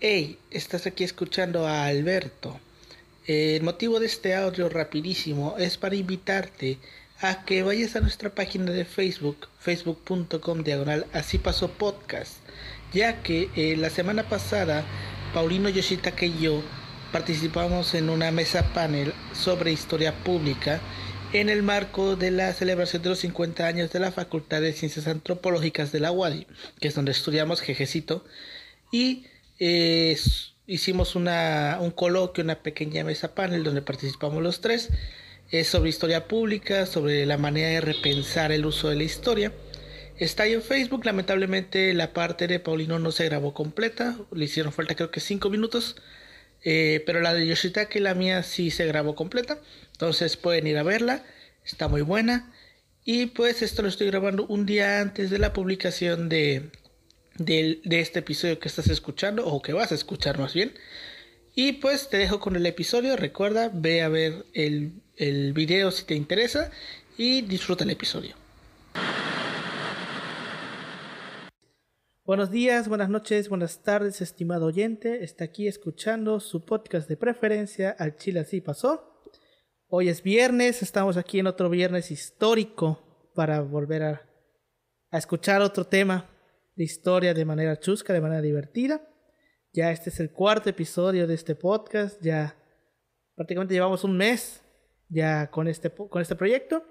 Hey, estás aquí escuchando a Alberto. El motivo de este audio rapidísimo es para invitarte a que vayas a nuestra página de Facebook, facebook.com diagonal así pasó podcast, ya que eh, la semana pasada Paulino Yoshitake y yo participamos en una mesa panel sobre historia pública en el marco de la celebración de los 50 años de la Facultad de Ciencias Antropológicas de la UADI, que es donde estudiamos Jejecito, y hicimos una, un coloquio, una pequeña mesa panel donde participamos los tres. Es sobre historia pública, sobre la manera de repensar el uso de la historia. Está ahí en Facebook, lamentablemente la parte de Paulino no se grabó completa, le hicieron falta creo que 5 minutos, eh, pero la de que la mía, sí se grabó completa, entonces pueden ir a verla, está muy buena. Y pues esto lo estoy grabando un día antes de la publicación de, de, este episodio que estás escuchando o que vas a escuchar más bien. Y pues te dejo con el episodio. Recuerda, ve a ver el, el video si te interesa y disfruta el episodio. Buenos días, buenas noches, buenas tardes, estimado oyente. Está aquí escuchando su podcast de preferencia, Al Chile Así Pasó. Hoy es viernes, estamos aquí en otro viernes histórico para volver a escuchar otro tema de historia de manera chusca, de manera divertida. Ya este es el cuarto episodio de este podcast, ya prácticamente llevamos un mes ya con este, con este proyecto.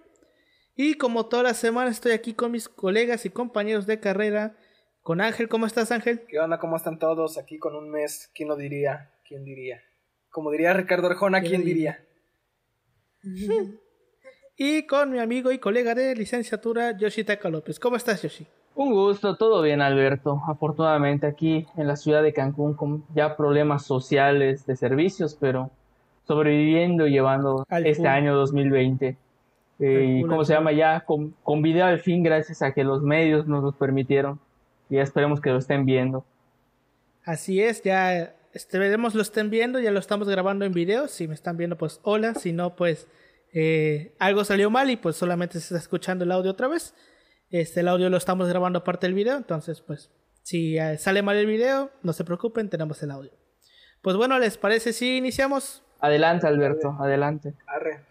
Y como toda la semana estoy aquí con mis colegas y compañeros de carrera, con Ángel. ¿Cómo estás, Ángel? ¿Qué onda? ¿Cómo están todos? Aquí con un mes, ¿quién lo diría? ¿Quién diría? Como diría Ricardo Arjona, ¿quién, diría? y con mi amigo y colega de licenciatura, Taka López. ¿Cómo estás, Yoshi? Un gusto, todo bien Alberto. Afortunadamente aquí en la ciudad de Cancún con ya problemas sociales de servicios, pero sobreviviendo y llevando este año 2020. y eh, cómo se llama ya, con, con, video al fin gracias a que los medios nos lo permitieron. y esperemos que lo estén viendo. Así es, ya veremos lo estén viendo, ya lo estamos grabando en video. Si me están viendo, pues hola. Si no, pues eh, algo salió mal y pues solamente se está escuchando el audio otra vez. Este, el audio lo estamos grabando aparte del video, entonces pues si eh, sale mal el video, no se preocupen, tenemos el audio. Pues bueno, ¿les parece si iniciamos? Adelante, Alberto, adelante. Arre.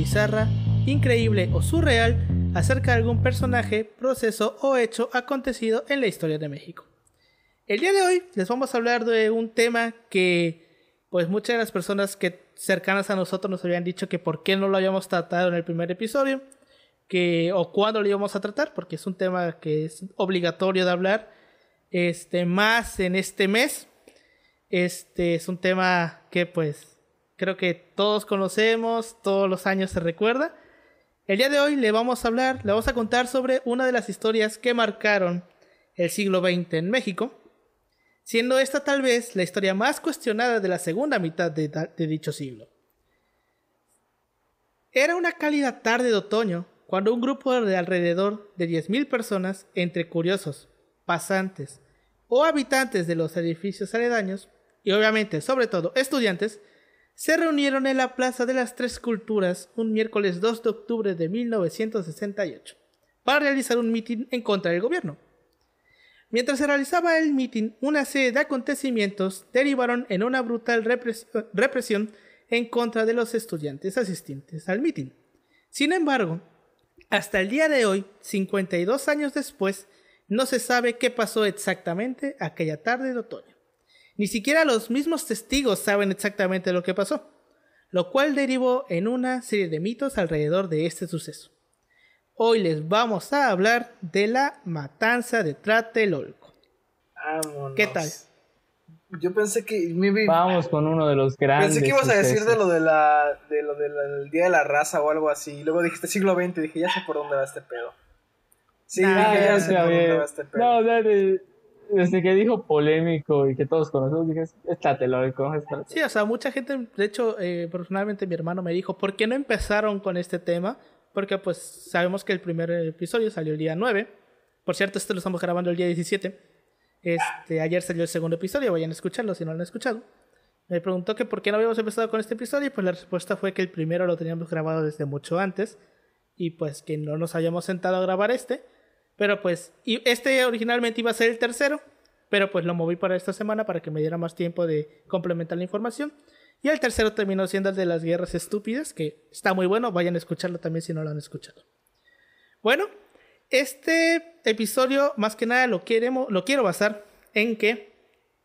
bizarra, increíble o surreal acerca de algún personaje, proceso o hecho acontecido en la historia de México. El día de hoy les vamos a hablar de un tema que pues muchas de las personas que cercanas a nosotros nos habían dicho que por qué no lo habíamos tratado en el primer episodio, que o cuándo lo íbamos a tratar, porque es un tema que es obligatorio de hablar este más en este mes. Este es un tema que pues creo que todos conocemos, todos los años se recuerda. El día de hoy le vamos a hablar, le vamos a contar sobre una de las historias que marcaron el siglo XX en México, siendo esta tal vez la historia más cuestionada de la segunda mitad de, dicho siglo. Era una cálida tarde de otoño cuando un grupo de alrededor de 10.000 personas, entre curiosos, pasantes o habitantes de los edificios aledaños, y obviamente sobre todo estudiantes, se reunieron en la Plaza de las Tres Culturas un miércoles 2 de octubre de 1968 para realizar un mitin en contra del gobierno. Mientras se realizaba el mitin, una serie de acontecimientos derivaron en una brutal represión en contra de los estudiantes asistentes al mitin. Sin embargo, hasta el día de hoy, 52 años después, no se sabe qué pasó exactamente aquella tarde de otoño. Ni siquiera los mismos testigos saben exactamente lo que pasó, lo cual derivó en una serie de mitos alrededor de este suceso. Hoy les vamos a hablar de la matanza de Tratelolco. Vámonos. ¿Qué tal? Yo pensé que vamos con uno de los grandes. Pensé que ibas a decir de lo de la del día de la raza o algo así. luego dijiste siglo XX, dije ya sé por dónde va este pedo. Sí, dije, ya, ya sé por dónde va este pedo. No, dale, desde que dijo polémico y que todos conocemos, dije, estate, lo Sí, o sea, mucha gente, de hecho, eh, personalmente mi hermano me dijo, ¿por qué no empezaron con este tema? Porque pues sabemos que el primer episodio salió el día 9. Por cierto, este lo estamos grabando el día 17. Este, ayer salió el segundo episodio, vayan a escucharlo si no lo han escuchado. Me preguntó que por qué no habíamos empezado con este episodio y pues la respuesta fue que el primero lo teníamos grabado desde mucho antes y pues que no nos habíamos sentado a grabar este pero pues, este originalmente iba a ser el tercero, pero pues lo moví para esta semana para que me diera más tiempo de complementar la información. Y el tercero terminó siendo el de las guerras estúpidas, que está muy bueno, vayan a escucharlo también si no lo han escuchado. Bueno, este episodio más que nada lo, queremos, lo quiero basar en que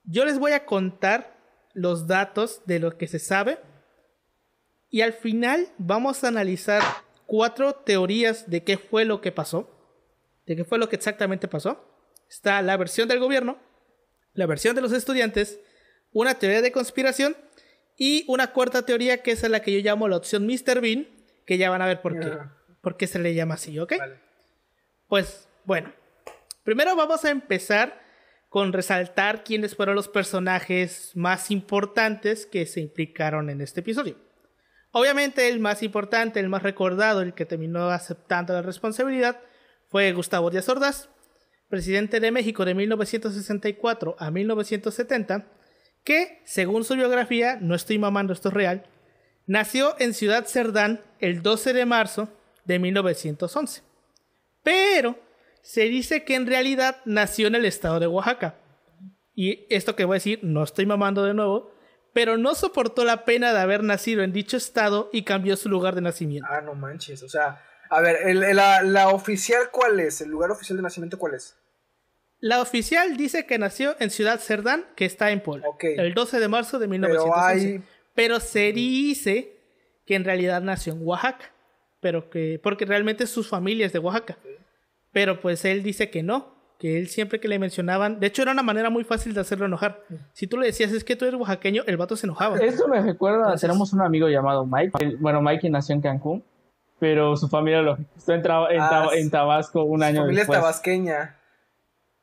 yo les voy a contar los datos de lo que se sabe y al final vamos a analizar cuatro teorías de qué fue lo que pasó de qué fue lo que exactamente pasó, está la versión del gobierno, la versión de los estudiantes, una teoría de conspiración y una cuarta teoría que es la que yo llamo la opción Mr. Bean, que ya van a ver por, qué, por qué se le llama así, ¿ok? Pues bueno, primero vamos a empezar con resaltar quiénes fueron los personajes más importantes que se implicaron en este episodio. Obviamente el más importante, el más recordado, el que terminó aceptando la responsabilidad, fue Gustavo Díaz Ordaz, presidente de México de 1964 a 1970, que, según su biografía, no estoy mamando, esto es real, nació en Ciudad Cerdán el 12 de marzo de 1911. Pero se dice que en realidad nació en el estado de Oaxaca. Y esto que voy a decir, no estoy mamando de nuevo, pero no soportó la pena de haber nacido en dicho estado y cambió su lugar de nacimiento. Ah, no manches, o sea, a ver, la, oficial, ¿cuál es? ¿El lugar oficial de nacimiento cuál es? La oficial dice que nació en Ciudad Cerdán, que está en Pol, el 12 de marzo de 1911. Pero, se dice que en realidad nació en Oaxaca, pero que porque realmente sus familias de Oaxaca. Pero pues él dice que no, que él siempre que le mencionaban, de hecho era una manera muy fácil de hacerlo enojar. Mm. Si tú le decías es que tú eres oaxaqueño, el vato se enojaba. Esto me recuerda, tenemos un amigo llamado Mike, bueno, Mike nació en Cancún pero su familia lo está en, ah, en, Tabasco un su año familia es tabasqueña.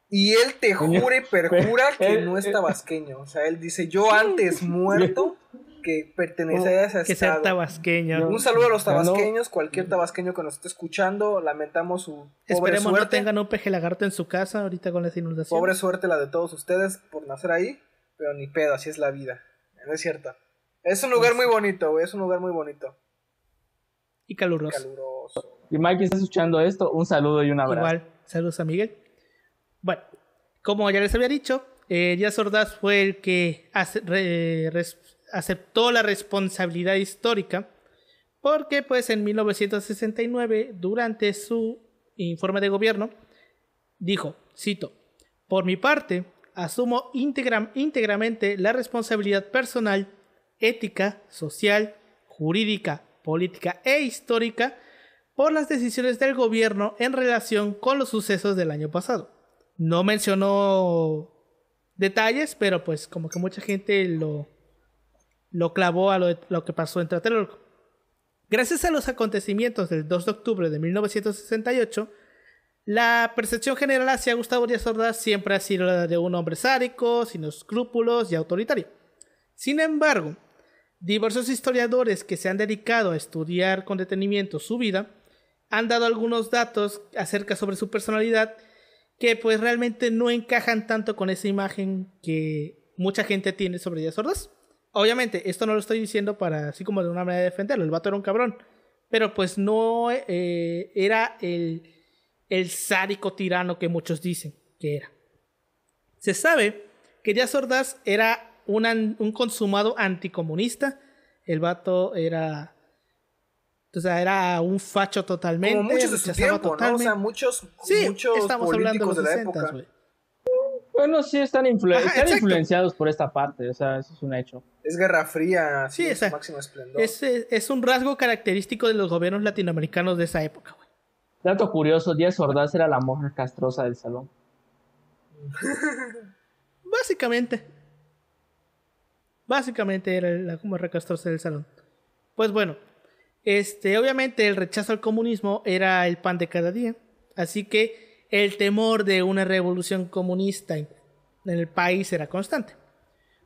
Y él te jura y perjura que no es tabasqueño. O sea, él dice, yo antes muerto que pertenece a ese que estado. tabasqueño. un saludo a los tabasqueños, cualquier tabasqueño que nos esté escuchando, lamentamos su pobre Esperemos no tengan un peje lagarto en su casa ahorita con las inundaciones. Pobre suerte la de todos ustedes por nacer ahí, pero ni pedo, así es la vida. No es cierto. Es un lugar muy bonito, güey, es un lugar muy bonito. Y caluroso. Y Mike, está escuchando esto, un saludo y un abrazo. Igual, saludos a Miguel. Bueno, como ya les había dicho, eh, Díaz Ordaz fue el que aceptó la responsabilidad histórica porque pues en 1969, durante su informe de gobierno, dijo, cito, por mi parte, asumo íntegramente la responsabilidad personal, ética, social, jurídica política e histórica por las decisiones del gobierno en relación con los sucesos del año pasado. No mencionó detalles, pero pues como que mucha gente lo, lo clavó a lo, que pasó en Tlatelolco. Gracias a los acontecimientos del 2 de octubre de 1968, la percepción general hacia Gustavo Díaz Ordaz siempre ha sido la de un hombre sádico, sin escrúpulos y autoritario. Sin embargo, Diversos historiadores que se han dedicado a estudiar con detenimiento su vida han dado algunos datos acerca sobre su personalidad que pues realmente no encajan tanto con esa imagen que mucha gente tiene sobre Díaz Ordaz. Obviamente, esto no lo estoy diciendo para así como de una manera de defenderlo, el vato era un cabrón, pero pues no eh, era el, el sádico tirano que muchos dicen que era. Se sabe que Díaz Ordaz era un, consumado anticomunista. El vato era. O sea, era un facho totalmente. muchos de muchos, estamos hablando de, la época. Bueno, sí están, influenciados por esta parte, o sea, eso es un hecho. Es guerra fría, sí, es un rasgo característico de los gobiernos latinoamericanos de esa época, güey. Dato curioso, Díaz Ordaz era la monja castrosa del salón. Básicamente. Básicamente era la, como recastrarse del salón. Pues bueno, este, obviamente el rechazo al comunismo era el pan de cada día. Así que el temor de una revolución comunista en, el país era constante.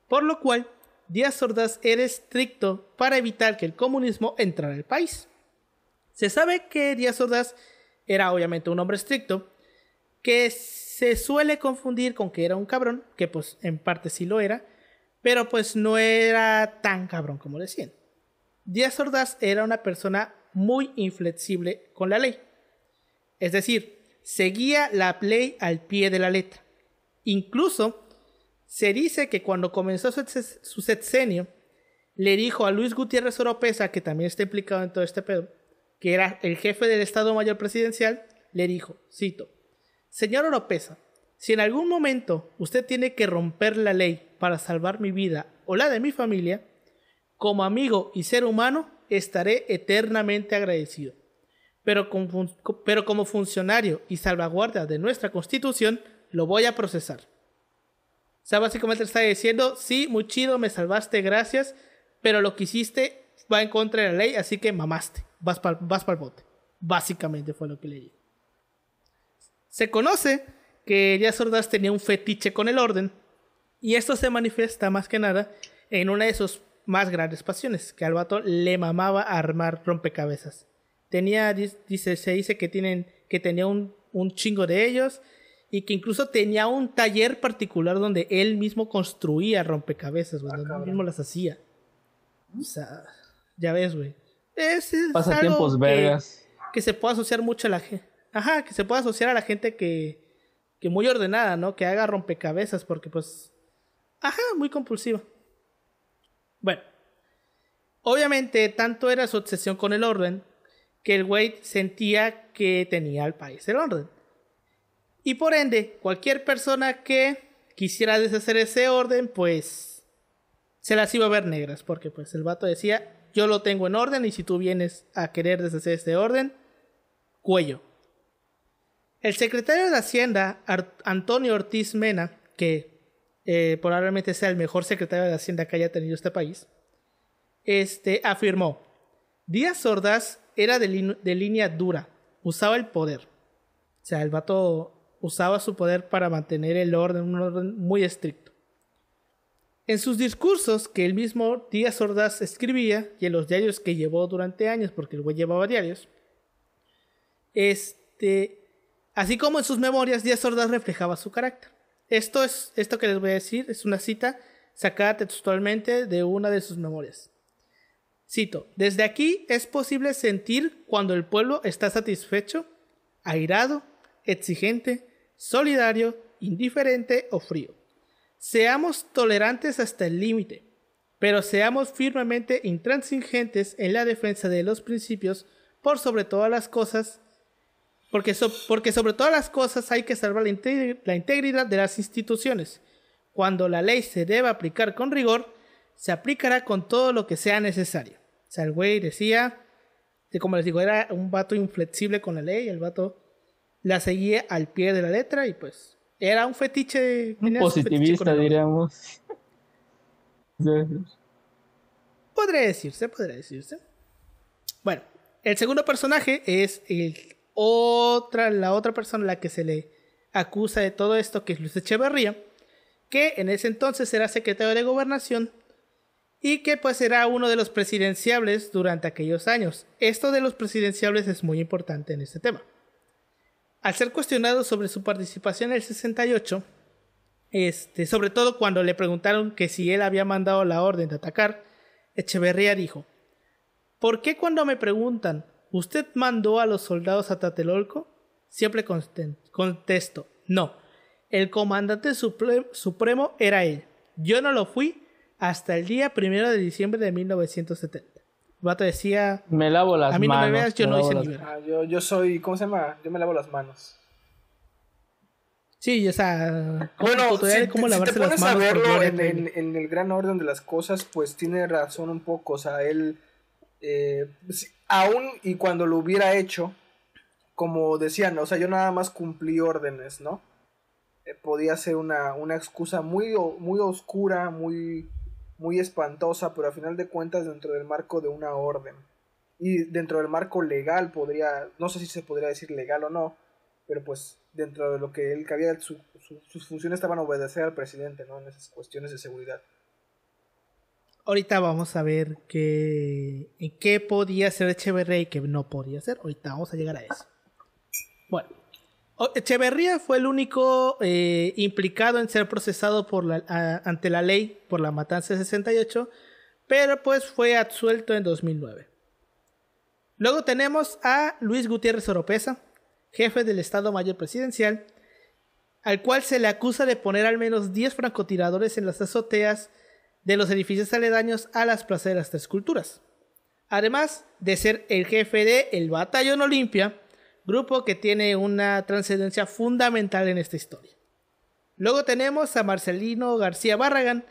Por lo cual, Díaz Ordaz era estricto para evitar que el comunismo entrara al país. Se sabe que Díaz Ordaz era obviamente un hombre estricto, que se suele confundir con que era un cabrón, que pues en parte sí lo era, pero pues no era tan cabrón como decían. Díaz Ordaz era una persona muy inflexible con la ley. Es decir, seguía la ley al pie de la letra. Incluso se dice que cuando comenzó su sexenio, le dijo a Luis Gutiérrez Oropesa, que también está implicado en todo este pedo, que era el jefe del Estado Mayor Presidencial, le dijo, cito, Señor Oropesa, si en algún momento usted tiene que romper la ley para salvar mi vida o la de mi familia, como amigo y ser humano estaré eternamente agradecido. Pero como, funcionario y salvaguarda de nuestra constitución, lo voy a procesar. O sea, básicamente está diciendo, sí, muy chido, me salvaste, gracias, pero lo que hiciste va en contra de la ley, así que mamaste, vas para el bote. Básicamente fue lo que leí Se conoce que ya Ordaz tenía un fetiche con el orden, y esto se manifiesta más que nada en una de sus más grandes pasiones, que al vato le mamaba armar rompecabezas. Tenía, dice, se dice que, tienen, que tenía un, un chingo de ellos y que incluso tenía un taller particular donde él mismo construía rompecabezas, güey. Ah, él mismo las hacía. O sea, ya ves, güey. Es, tiempos Pasatiempos Que, se puede asociar mucho a la gente. Ajá, que se pueda asociar a la gente que, que muy ordenada, ¿no? Que haga rompecabezas, porque pues Ajá, muy compulsiva. Bueno, obviamente tanto era su obsesión con el orden que el güey sentía que tenía al país el orden. Y por ende, cualquier persona que quisiera deshacer ese orden, pues se las iba a ver negras, porque pues el vato decía, yo lo tengo en orden y si tú vienes a querer deshacer ese orden, cuello. El secretario de Hacienda, Antonio Ortiz Mena, que eh, probablemente sea el mejor secretario de Hacienda que haya tenido este país, este, afirmó, Díaz Ordaz era de, línea dura, usaba el poder. O sea, el vato usaba su poder para mantener el orden, un orden muy estricto. En sus discursos que el mismo Díaz Ordaz escribía y en los diarios que llevó durante años, porque el güey llevaba diarios, este, así como en sus memorias, Díaz Ordaz reflejaba su carácter. Esto, es, esto que les voy a decir es una cita sacada textualmente de una de sus memorias. Cito, desde aquí es posible sentir cuando el pueblo está satisfecho, airado, exigente, solidario, indiferente o frío. Seamos tolerantes hasta el límite, pero seamos firmemente intransigentes en la defensa de los principios por sobre todas las cosas porque, sobre todas las cosas hay que salvar la, integridad de las instituciones. Cuando la ley se deba aplicar con rigor, se aplicará con todo lo que sea necesario. O sea, el güey decía, que como les digo, era un vato inflexible con la ley, el vato la seguía al pie de la letra y pues era un fetiche. Un positivista, diríamos. podría decirse, podría decirse. Bueno, el segundo personaje es el otra, la otra persona a la que se le acusa de todo esto, que es Luis Echeverría, que en ese entonces era secretario de gobernación y que pues era uno de los presidenciables durante aquellos años. Esto de los presidenciables es muy importante en este tema. Al ser cuestionado sobre su participación en el 68, este, sobre todo cuando le preguntaron que si él había mandado la orden de atacar, Echeverría dijo, ¿por qué cuando me preguntan ¿Usted mandó a los soldados a Tatelolco? Siempre contesto, no. El comandante supremo era él. Yo no lo fui hasta el día primero de diciembre de 1970. vato decía... Me lavo las manos. A mí no me veas, yo no hice ni ah, yo, soy... ¿Cómo se llama? Yo me lavo las manos. Sí, o sea, bueno, si, cómo te en, el gran orden de las cosas, pues tiene razón un poco. O sea, él eh, pues, aún y cuando lo hubiera hecho, como decían, o sea, yo nada más cumplí órdenes, ¿no? Eh, podía ser una, excusa muy, muy oscura, muy, muy espantosa, pero a final de cuentas dentro del marco de una orden. Y dentro del marco legal podría, no sé si se podría decir legal o no, pero pues dentro de lo que él cabía, sus funciones estaban obedecer al presidente, ¿no? En esas cuestiones de seguridad ahorita vamos a ver qué, qué podía hacer Echeverría y qué no podía hacer. Ahorita vamos a llegar a eso. Bueno, Echeverría fue el único eh, implicado en ser procesado por ante la ley por la matanza de 68, pero pues fue absuelto en 2009. Luego tenemos a Luis Gutiérrez Oropesa, jefe del Estado Mayor Presidencial, al cual se le acusa de poner al menos 10 francotiradores en las azoteas de los edificios aledaños a las plazas de las tres culturas. Además de ser el jefe de el Batallón Olimpia, grupo que tiene una trascendencia fundamental en esta historia. Luego tenemos a Marcelino García Barragán,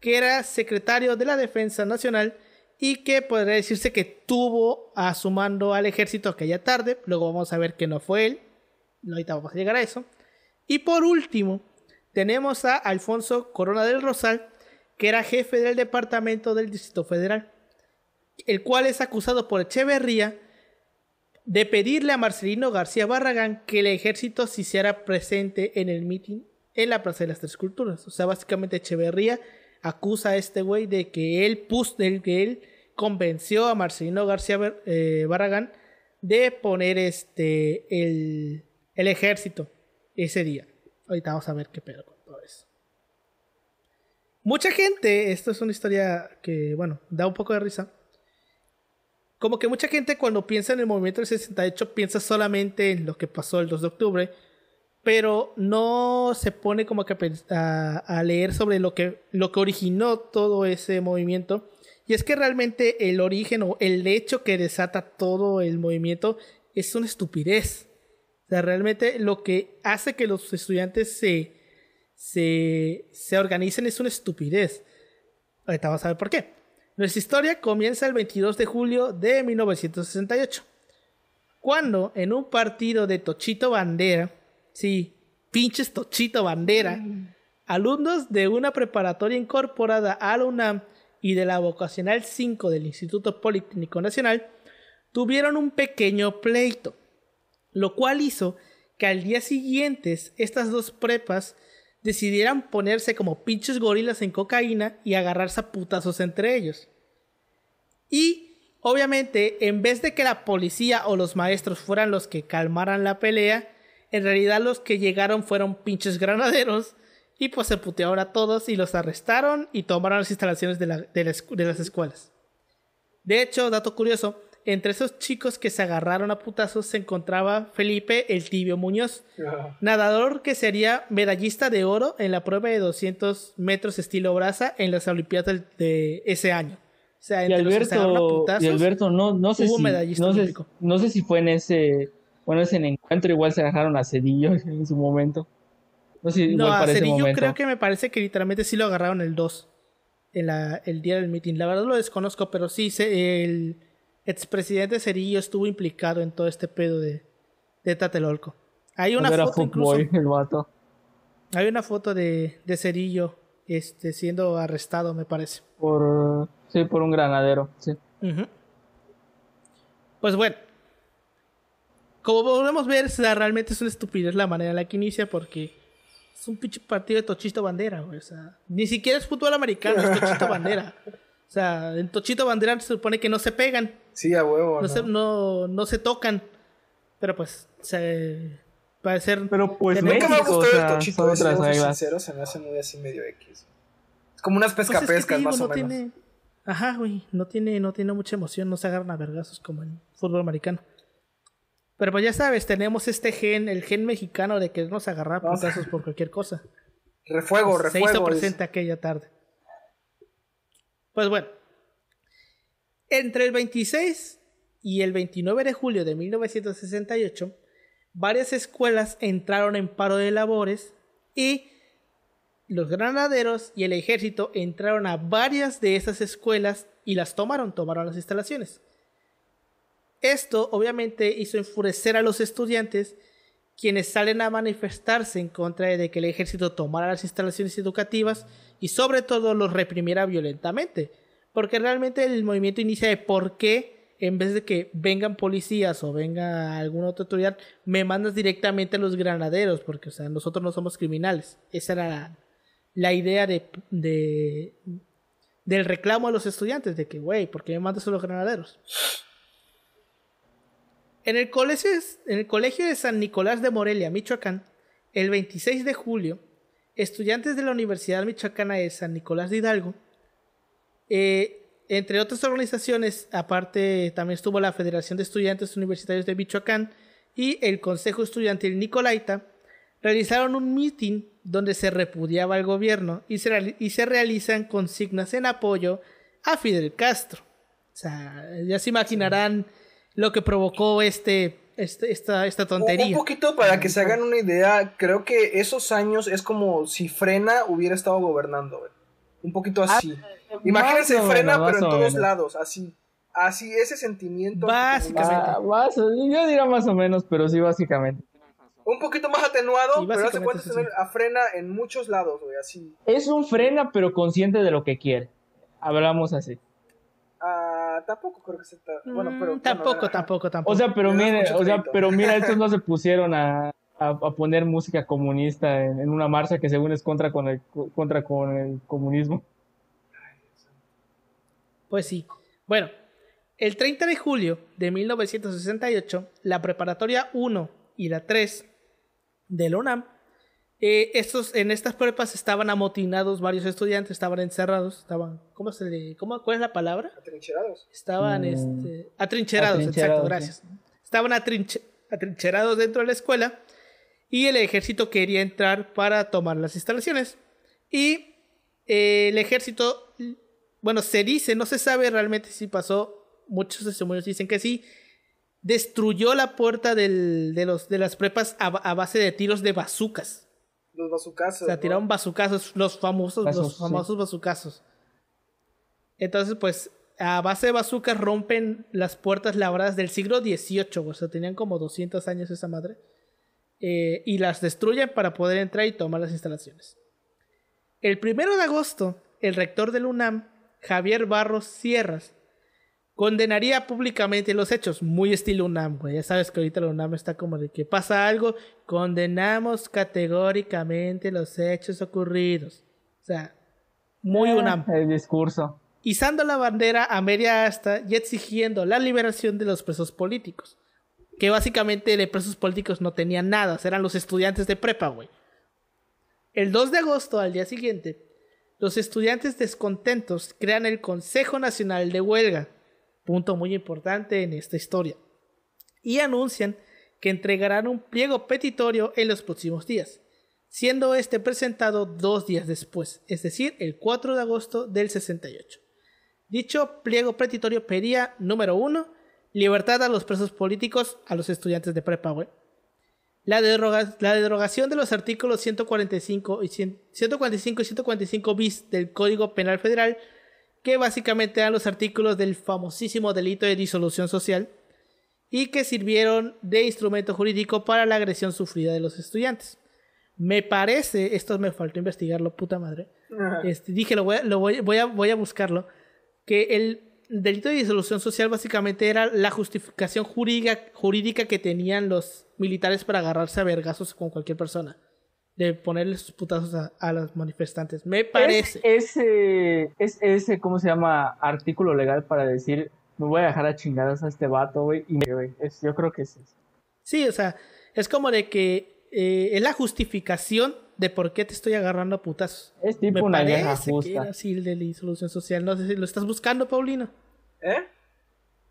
que era secretario de la Defensa Nacional y que podría decirse que tuvo a su mando al ejército aquella tarde. Luego vamos a ver que no fue él. Ahorita vamos a llegar a eso. Y por último, tenemos a Alfonso Corona del Rosal, que era jefe del departamento del Distrito Federal, el cual es acusado por Echeverría de pedirle a Marcelino García Barragán que el ejército se hiciera presente en el mitin en la Plaza de las Tres Culturas. O sea, básicamente Echeverría acusa a este güey de que él puso, que él convenció a Marcelino García eh, Barragán de poner este el, el ejército ese día. Ahorita vamos a ver qué pedo con todo eso. Mucha gente, esto es una historia que, bueno, da un poco de risa. Como que mucha gente cuando piensa en el movimiento del 68 piensa solamente en lo que pasó el 2 de octubre, pero no se pone como que a, leer sobre lo que, lo que originó todo ese movimiento. Y es que realmente el origen o el hecho que desata todo el movimiento es una estupidez. O sea, realmente lo que hace que los estudiantes se se, se organizan es una estupidez. Ahorita vamos a ver por qué. Nuestra historia comienza el 22 de julio de 1968, cuando en un partido de Tochito Bandera, sí, pinches Tochito Bandera, mm. alumnos de una preparatoria incorporada a la UNAM y de la vocacional 5 del Instituto Politécnico Nacional tuvieron un pequeño pleito, lo cual hizo que al día siguiente estas dos prepas decidieran ponerse como pinches gorilas en cocaína y agarrarse a putazos entre ellos. Y, obviamente, en vez de que la policía o los maestros fueran los que calmaran la pelea, en realidad los que llegaron fueron pinches granaderos y pues se putearon a todos y los arrestaron y tomaron las instalaciones de, de las escuelas. De hecho, dato curioso, entre esos chicos que se agarraron a putazos se encontraba Felipe El Tibio Muñoz, nadador que sería medallista de oro en la prueba de 200 metros estilo braza en las Olimpiadas de ese año. O sea, entre los que se agarraron a putazos, y Alberto no, no sé si, medallista no sé, no sé si fue en ese, bueno, es encuentro, igual se agarraron a Cedillo en su momento. No, sé, no a Cedillo creo que me parece que literalmente sí lo agarraron el 2, en el día del meeting. La verdad lo desconozco, pero sí, se, el expresidente Cerillo estuvo implicado en todo este pedo de, de Tatelolco. Hay una foto Hay una foto de, de, Cerillo este, siendo arrestado, me parece. Por, sí, por un granadero, sí. Pues bueno. Como podemos ver, realmente es una estupidez la manera en la que inicia porque es un pinche partido de tochito bandera, O sea, ni siquiera es fútbol americano, es tochito bandera. O sea, en Tochito Banderán se supone que no se pegan. Sí, a huevo. No, Se, tocan. Pero pues, se. Parecer. Pero pues, México, me ha gustado el Otras se me hace muy así medio X. Es como unas pesca pues más o menos. Ajá, güey. No tiene, no tiene mucha emoción. No se agarran a vergazos como en fútbol americano. Pero pues ya sabes, tenemos este gen, el gen mexicano de que nos agarra a ah. por cualquier cosa. Refuego, refuego. Pues, se hizo presente aquella tarde. Pues bueno, entre el 26 y el 29 de julio de 1968, varias escuelas entraron en paro de labores y los granaderos y el ejército entraron a varias de esas escuelas y las tomaron, tomaron las instalaciones. Esto obviamente hizo enfurecer a los estudiantes quienes salen a manifestarse en contra de que el ejército tomara las instalaciones educativas y sobre todo los reprimiera violentamente. Porque realmente el movimiento inicia de por qué en vez de que vengan policías o venga alguna otra autoridad, me mandas directamente a los granaderos, porque o sea, nosotros no somos criminales. Esa era la, idea de, del reclamo a los estudiantes, de que, güey, ¿por qué me mandas a los granaderos? En el, colegio, de San Nicolás de Morelia, Michoacán, el 26 de julio, estudiantes de la Universidad Michoacana de San Nicolás de Hidalgo, eh, entre otras organizaciones, aparte también estuvo la Federación de Estudiantes Universitarios de Michoacán y el Consejo Estudiantil Nicolaita, realizaron un meeting donde se repudiaba al gobierno y se, realizan consignas en apoyo a Fidel Castro. O sea, ya se imaginarán lo que provocó este, este esta, esta, tontería. Un, poquito para que se hagan una idea, creo que esos años es como si Frena hubiera estado gobernando, Un poquito ah, así. Imagínense Frena, pero en todos lados, así. Así, ese sentimiento. Básicamente. Ah, yo diría más o menos, pero sí, básicamente. Un poquito más atenuado, pero hace cuenta tener a Frena en muchos lados, güey, así. Es un Frena, pero consciente de lo que quiere. Hablamos así. Ah tampoco creo que se... está mm, Bueno, tampoco, tampoco, tampoco. O sea, pero pero mira, estos no se pusieron a, poner música comunista en, una marcha que según es contra con el, contra con el comunismo. Pues sí. Bueno, el 30 de julio de 1968, la preparatoria 1 y la 3 de la UNAM eh, estos, en estas prepas estaban amotinados varios estudiantes, estaban encerrados, estaban, ¿cómo se le, cómo, cuál es la palabra? Atrincherados. Estaban, mm. este, atrincherados, exacto, gracias. Estaban atrincherados dentro de la escuela y el ejército quería entrar para tomar las instalaciones. Y eh, el ejército, bueno, se dice, no se sabe realmente si pasó, muchos testimonios dicen que sí, destruyó la puerta de, los, de las prepas a, a base de tiros de bazucas los bazucazos. tiraron ¿no? los famosos, los famosos Entonces, pues, a base de bazucas rompen las puertas labradas del siglo XVIII, o sea, tenían como 200 años esa madre. Eh, y las destruyen para poder entrar y tomar las instalaciones. El primero de agosto, el rector del UNAM, Javier Barros Sierras, Condenaría públicamente los hechos, muy estilo UNAM, güey. Ya sabes que ahorita la UNAM está como de que pasa algo, condenamos categóricamente los hechos ocurridos. O sea, muy ah, UNAM. El discurso. Izando la bandera a media asta y exigiendo la liberación de los presos políticos. Que básicamente de presos políticos no tenían nada, eran los estudiantes de prepa, güey. El 2 de agosto, al día siguiente, los estudiantes descontentos crean el Consejo Nacional de Huelga punto muy importante en esta historia, y anuncian que entregarán un pliego petitorio en los próximos días, siendo este presentado dos días después, es decir, el 4 de agosto del 68. Dicho pliego petitorio pedía, número uno, libertad a los presos políticos, a los estudiantes de prepa, La, deroga la, derogación de los artículos 145 y, 145 y 145 bis del Código Penal Federal que básicamente eran los artículos del famosísimo delito de disolución social y que sirvieron de instrumento jurídico para la agresión sufrida de los estudiantes. Me parece, esto me faltó investigarlo, puta madre. Este, dije, lo, voy, a, buscarlo, que el delito de disolución social básicamente era la justificación jurídica, jurídica que tenían los militares para agarrarse a vergazos con cualquier persona de ponerle sus putazos a, a los manifestantes. Me parece. Es, ese, es ese, ¿cómo se llama? Artículo legal para decir, me voy a dejar a chingadas a este vato, güey. Y yo creo que es eso. Sí, o sea, es como de que eh, es la justificación de por qué te estoy agarrando a putazos. Es tipo una guerra justa. Que era de la solución social. No sé si lo estás buscando, Paulino. ¿Eh?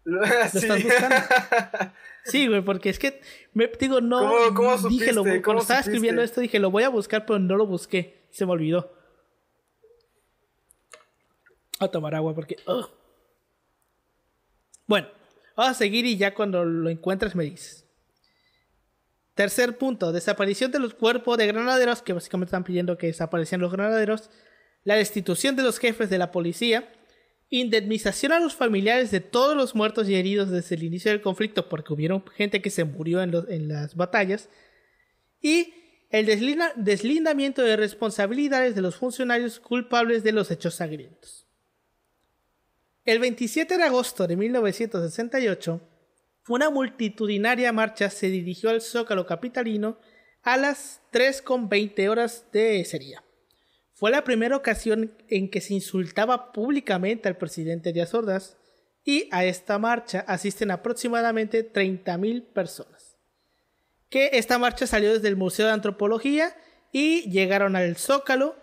Lo, estás buscando. Sí, güey, porque es que me digo, no. dije, lo, cuando estaba escribiendo esto, dije, lo voy a buscar, pero no lo busqué. Se me olvidó. A tomar agua porque. Bueno, vamos a seguir y ya cuando lo encuentres me dices. Tercer punto, desaparición de los cuerpos de granaderos, que básicamente están pidiendo que desaparecieran los granaderos, la destitución de los jefes de la policía, Indemnización a los familiares de todos los muertos y heridos desde el inicio del conflicto, porque hubieron gente que se murió en, las batallas. Y el deslindamiento de responsabilidades de los funcionarios culpables de los hechos sangrientos. El 27 de agosto de 1968, una multitudinaria marcha se dirigió al Zócalo Capitalino a las 3.20 horas de ese fue la primera ocasión en que se insultaba públicamente al presidente Díaz Ordaz y a esta marcha asisten aproximadamente 30.000 personas. Que esta marcha salió desde el Museo de Antropología y llegaron al Zócalo,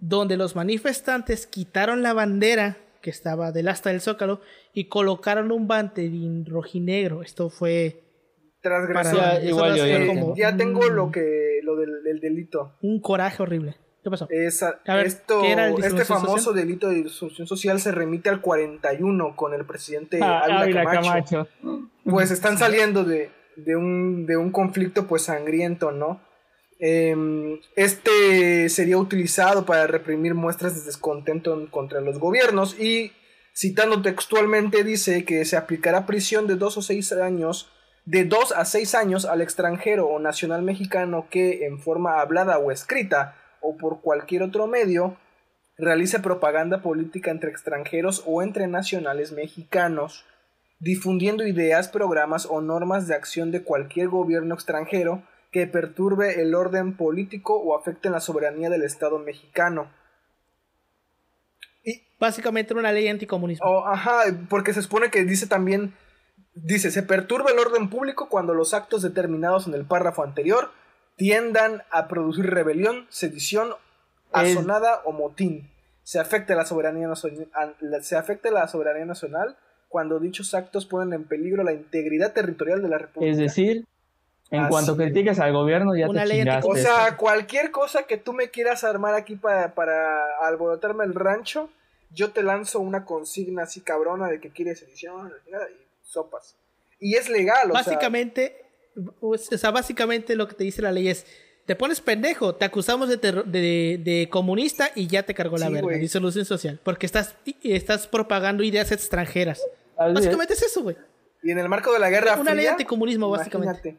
donde los manifestantes quitaron la bandera que estaba del asta del Zócalo y colocaron un banderín rojinegro. Esto fue transgresor. Ya, tengo lo mm. que lo del delito. Un coraje horrible. ¿Qué pasó? este famoso delito de disolución social se remite al 41 con el presidente ah, Camacho. Pues están saliendo de, un, conflicto pues sangriento, ¿no? Em, este sería utilizado para reprimir muestras de descontento contra los gobiernos y citando textualmente dice que se aplicará prisión de dos o seis años de dos a seis años al extranjero o nacional mexicano que en forma hablada o escrita o por cualquier otro medio realice propaganda política entre extranjeros o entre nacionales mexicanos, difundiendo ideas, programas o normas de acción de cualquier gobierno extranjero que perturbe el orden político o afecte la soberanía del Estado mexicano. Y, Básicamente una ley anticomunista. Oh, ajá, porque se supone que dice también, dice, se perturba el orden público cuando los actos determinados en el párrafo anterior tiendan a producir rebelión, sedición, asonada o motín. Se afecta, la soberanía nacional, la soberanía nacional cuando dichos actos ponen en peligro la integridad territorial de la República. Es decir, en cuanto critiques al gobierno ya te chingaste. O sea, cualquier cosa que tú me quieras armar aquí para, alborotarme el rancho, yo te lanzo una consigna así cabrona de que quieres sedición, y sopas. Y es legal, Básicamente, o sea, básicamente lo que te dice la ley es, te pones pendejo, te acusamos de, de, comunista y ya te cargó la sí, verga, disolución social, porque estás, estás propagando ideas extranjeras. básicamente es, eso, güey. Y en el marco de la guerra. Una fría, ley anticomunismo, básicamente.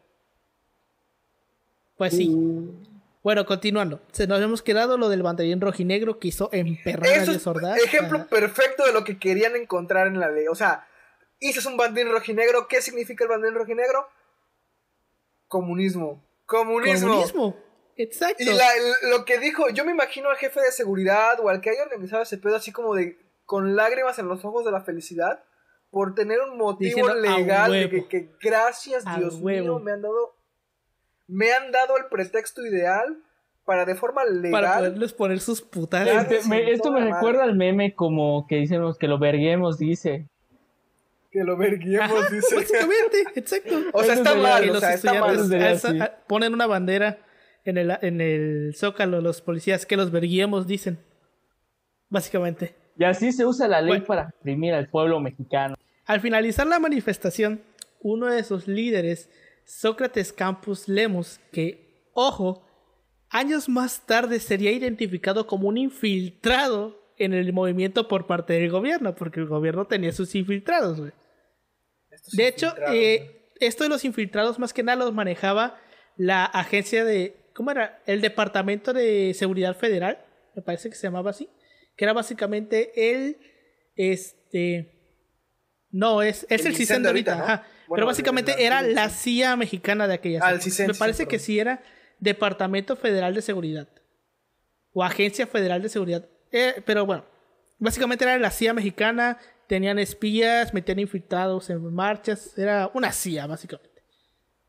Pues sí. Bueno, continuando. Se nos hemos quedado lo del banderín rojinegro que hizo emperrar Eso a Ejemplo perfecto de lo que querían encontrar en la ley. O sea, hiciste un banderín rojinegro. ¿Qué significa el banderín rojinegro? comunismo. Comunismo. Comunismo. Exacto. Y lo que dijo, yo me imagino al jefe de seguridad o al que haya organizado ese pedo así como de con lágrimas en los ojos de la felicidad por tener un motivo legal de que, gracias Dios mío me han dado me han dado el pretexto ideal para de forma legal. Para poderles poner sus putas. Este, esto me recuerda al meme como que que lo verguemos, dice que lo verguemos, dice. Básicamente, exacto. O sea, está mal, o sea, está mal. Ah, ponen una bandera en el, en el zócalo los policías que los verguemos, dicen. Básicamente. Y así se usa la ley para oprimir al pueblo mexicano. Al finalizar la manifestación, uno de sus líderes, Sócrates Campos Lemos, que, ojo, años más tarde sería identificado como un infiltrado en el movimiento por parte del gobierno, porque el gobierno tenía sus infiltrados, güey de hecho, eh, esto de los infiltrados más que nada los manejaba la agencia de, ¿cómo era? El Departamento de Seguridad Federal, me parece que se llamaba así, que era básicamente el, este, no, es, es el, de ahorita, pero básicamente era la CIA mexicana de aquella ah, Me parece que sí era Departamento Federal de Seguridad o Agencia Federal de Seguridad, eh, pero bueno, básicamente era la CIA mexicana, Tenían espías, metían infiltrados en marchas. Era una CIA, básicamente.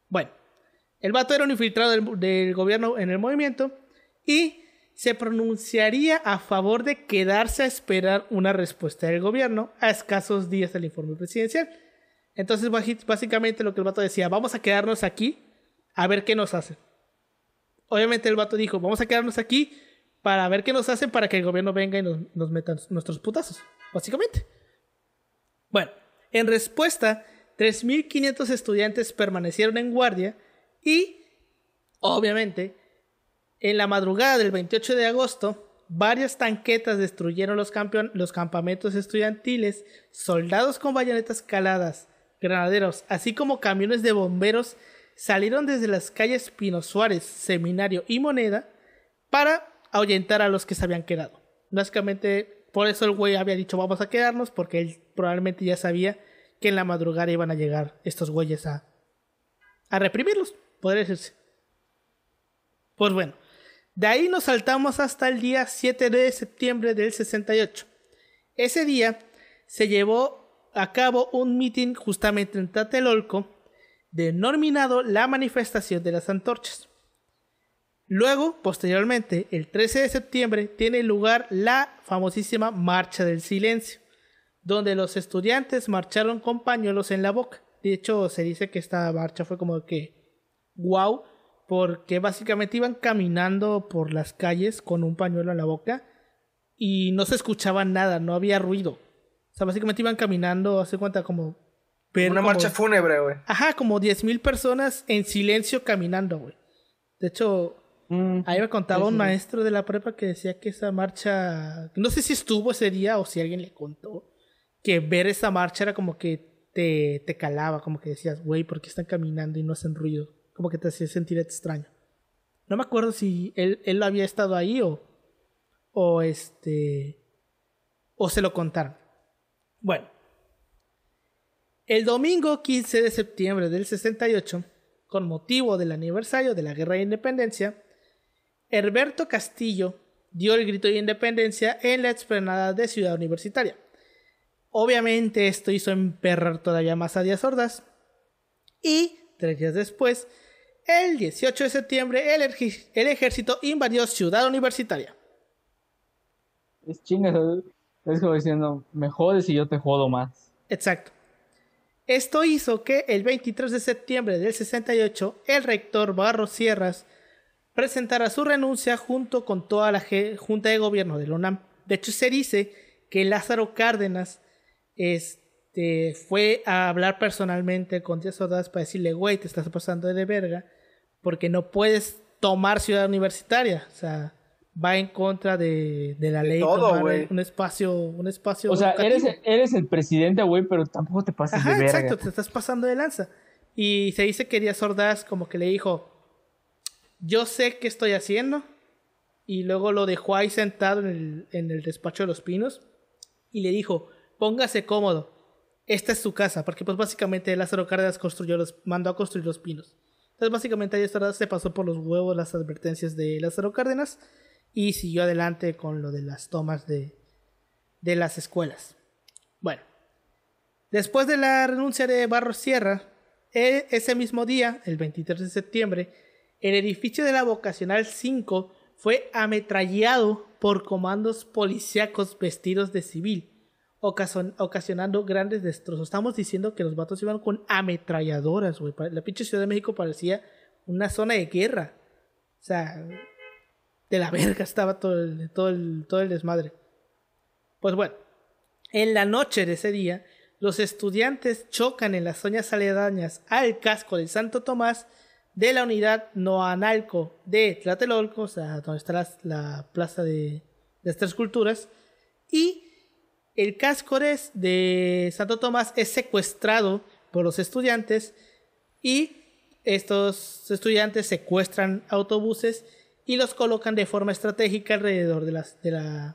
Bueno, el vato era un infiltrado del, gobierno en el movimiento y se pronunciaría a favor de quedarse a esperar una respuesta del gobierno a escasos días del informe presidencial. Entonces, básicamente lo que el vato decía, vamos a quedarnos aquí a ver qué nos hacen. Obviamente el vato dijo, vamos a quedarnos aquí para ver qué nos hacen para que el gobierno venga y nos, nos meta nuestros putazos, básicamente. Bueno, en respuesta, 3.500 estudiantes permanecieron en guardia y, obviamente, en la madrugada del 28 de agosto, varias tanquetas destruyeron los, los campamentos estudiantiles, soldados con bayonetas caladas, granaderos, así como camiones de bomberos salieron desde las calles Pino Suárez, Seminario y Moneda para ahuyentar a los que se habían quedado. Básicamente por eso el güey había dicho vamos a quedarnos porque él probablemente ya sabía que en la madrugada iban a llegar estos güeyes a, reprimirlos, podría decirse. Pues bueno, de ahí nos saltamos hasta el día 7 de septiembre del 68. Ese día se llevó a cabo un mitin justamente en Tatelolco denominado la manifestación de las antorchas. Luego, posteriormente, el 13 de septiembre, tiene lugar la famosísima Marcha del Silencio, donde los estudiantes marcharon con pañuelos en la boca. De hecho, se dice que esta marcha fue como que, wow, porque básicamente iban caminando por las calles con un pañuelo en la boca y no se escuchaba nada, no había ruido. O sea, básicamente iban caminando, hace cuenta como... Una marcha fúnebre, güey. Ajá, como 10.000 personas en silencio caminando, güey. De hecho, Ahí me contaba un maestro de la prepa que decía que esa marcha, no sé si estuvo ese día o si alguien le contó, que ver esa marcha era como que te, te calaba, como que decías, güey, ¿por qué están caminando y no hacen ruido? Como que te hacía sentir extraño. No me acuerdo si él, él había estado ahí o, o este, o se lo contaron. Bueno, el domingo 15 de septiembre del 68, con motivo del aniversario de la Guerra de Independencia, Herberto Castillo dio el grito de independencia en la explanada de Ciudad Universitaria. Obviamente esto hizo emperrar todavía más a Díaz Ordaz. Y tres días después, el 18 de septiembre, el, ejército invadió Ciudad Universitaria. Es chingas, es como diciendo, me jodes y yo te jodo más. Exacto. Esto hizo que el 23 de septiembre del 68, el rector Barro Sierras presentará su renuncia junto con toda la Junta de Gobierno de la UNAM. De hecho, se dice que Lázaro Cárdenas este, fue a hablar personalmente con Díaz Ordaz para decirle, güey, te estás pasando de verga, porque no puedes tomar ciudad universitaria. O sea, va en contra de, la ley. un espacio, un espacio. O sea, eres, el presidente, güey, pero tampoco te pasas de verga. Exacto, te estás pasando de lanza. Y se dice que Díaz Ordaz como que le dijo, yo sé qué estoy haciendo. Y luego lo dejó ahí sentado en el, despacho de los pinos y le dijo, póngase cómodo, esta es su casa, porque pues básicamente Lázaro Cárdenas construyó los, mandó a construir los pinos. Entonces básicamente Ayestarada se pasó por los huevos las advertencias de Lázaro Cárdenas y siguió adelante con lo de las tomas de, de las escuelas. Bueno, después de la renuncia de Barros Sierra, e, ese mismo día, el 23 de septiembre, el edificio de la Vocacional 5 fue ametrallado por comandos policíacos vestidos de civil, ocasionando grandes destrozos. Estamos diciendo que los vatos iban con ametralladoras, güey. La pinche Ciudad de México parecía una zona de guerra. O sea, de la verga estaba todo el, todo el, todo el desmadre. Pues bueno, en la noche de ese día, los estudiantes chocan en las zonas aledañas al casco del Santo Tomás de la unidad analco de Tlatelolco, o sea, donde está la, plaza de, las tres culturas, y el cascores de Santo Tomás es secuestrado por los estudiantes y estos estudiantes secuestran autobuses y los colocan de forma estratégica alrededor de las, de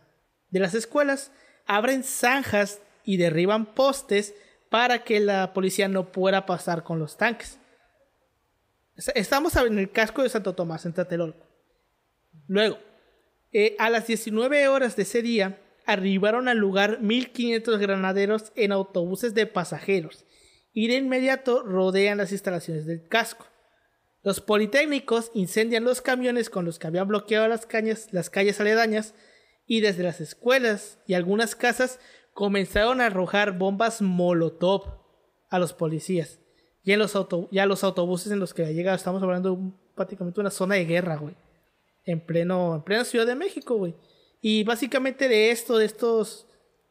de las escuelas, abren zanjas y derriban postes para que la policía no pueda pasar con los tanques. Estamos en el casco de Santo Tomás, en Tlatelolco. Luego, eh, a las 19 horas de ese día, arribaron al lugar 1.500 granaderos en autobuses de pasajeros y de inmediato rodean las instalaciones del casco. Los politécnicos incendian los camiones con los que habían bloqueado las, las calles aledañas y desde las escuelas y algunas casas comenzaron a arrojar bombas molotov a los policías. Y los auto, ya los autobuses en los que ha llegado... estamos hablando prácticamente prácticamente una zona de guerra, güey. En pleno, en plena Ciudad de México, güey. Y básicamente de esto, de estos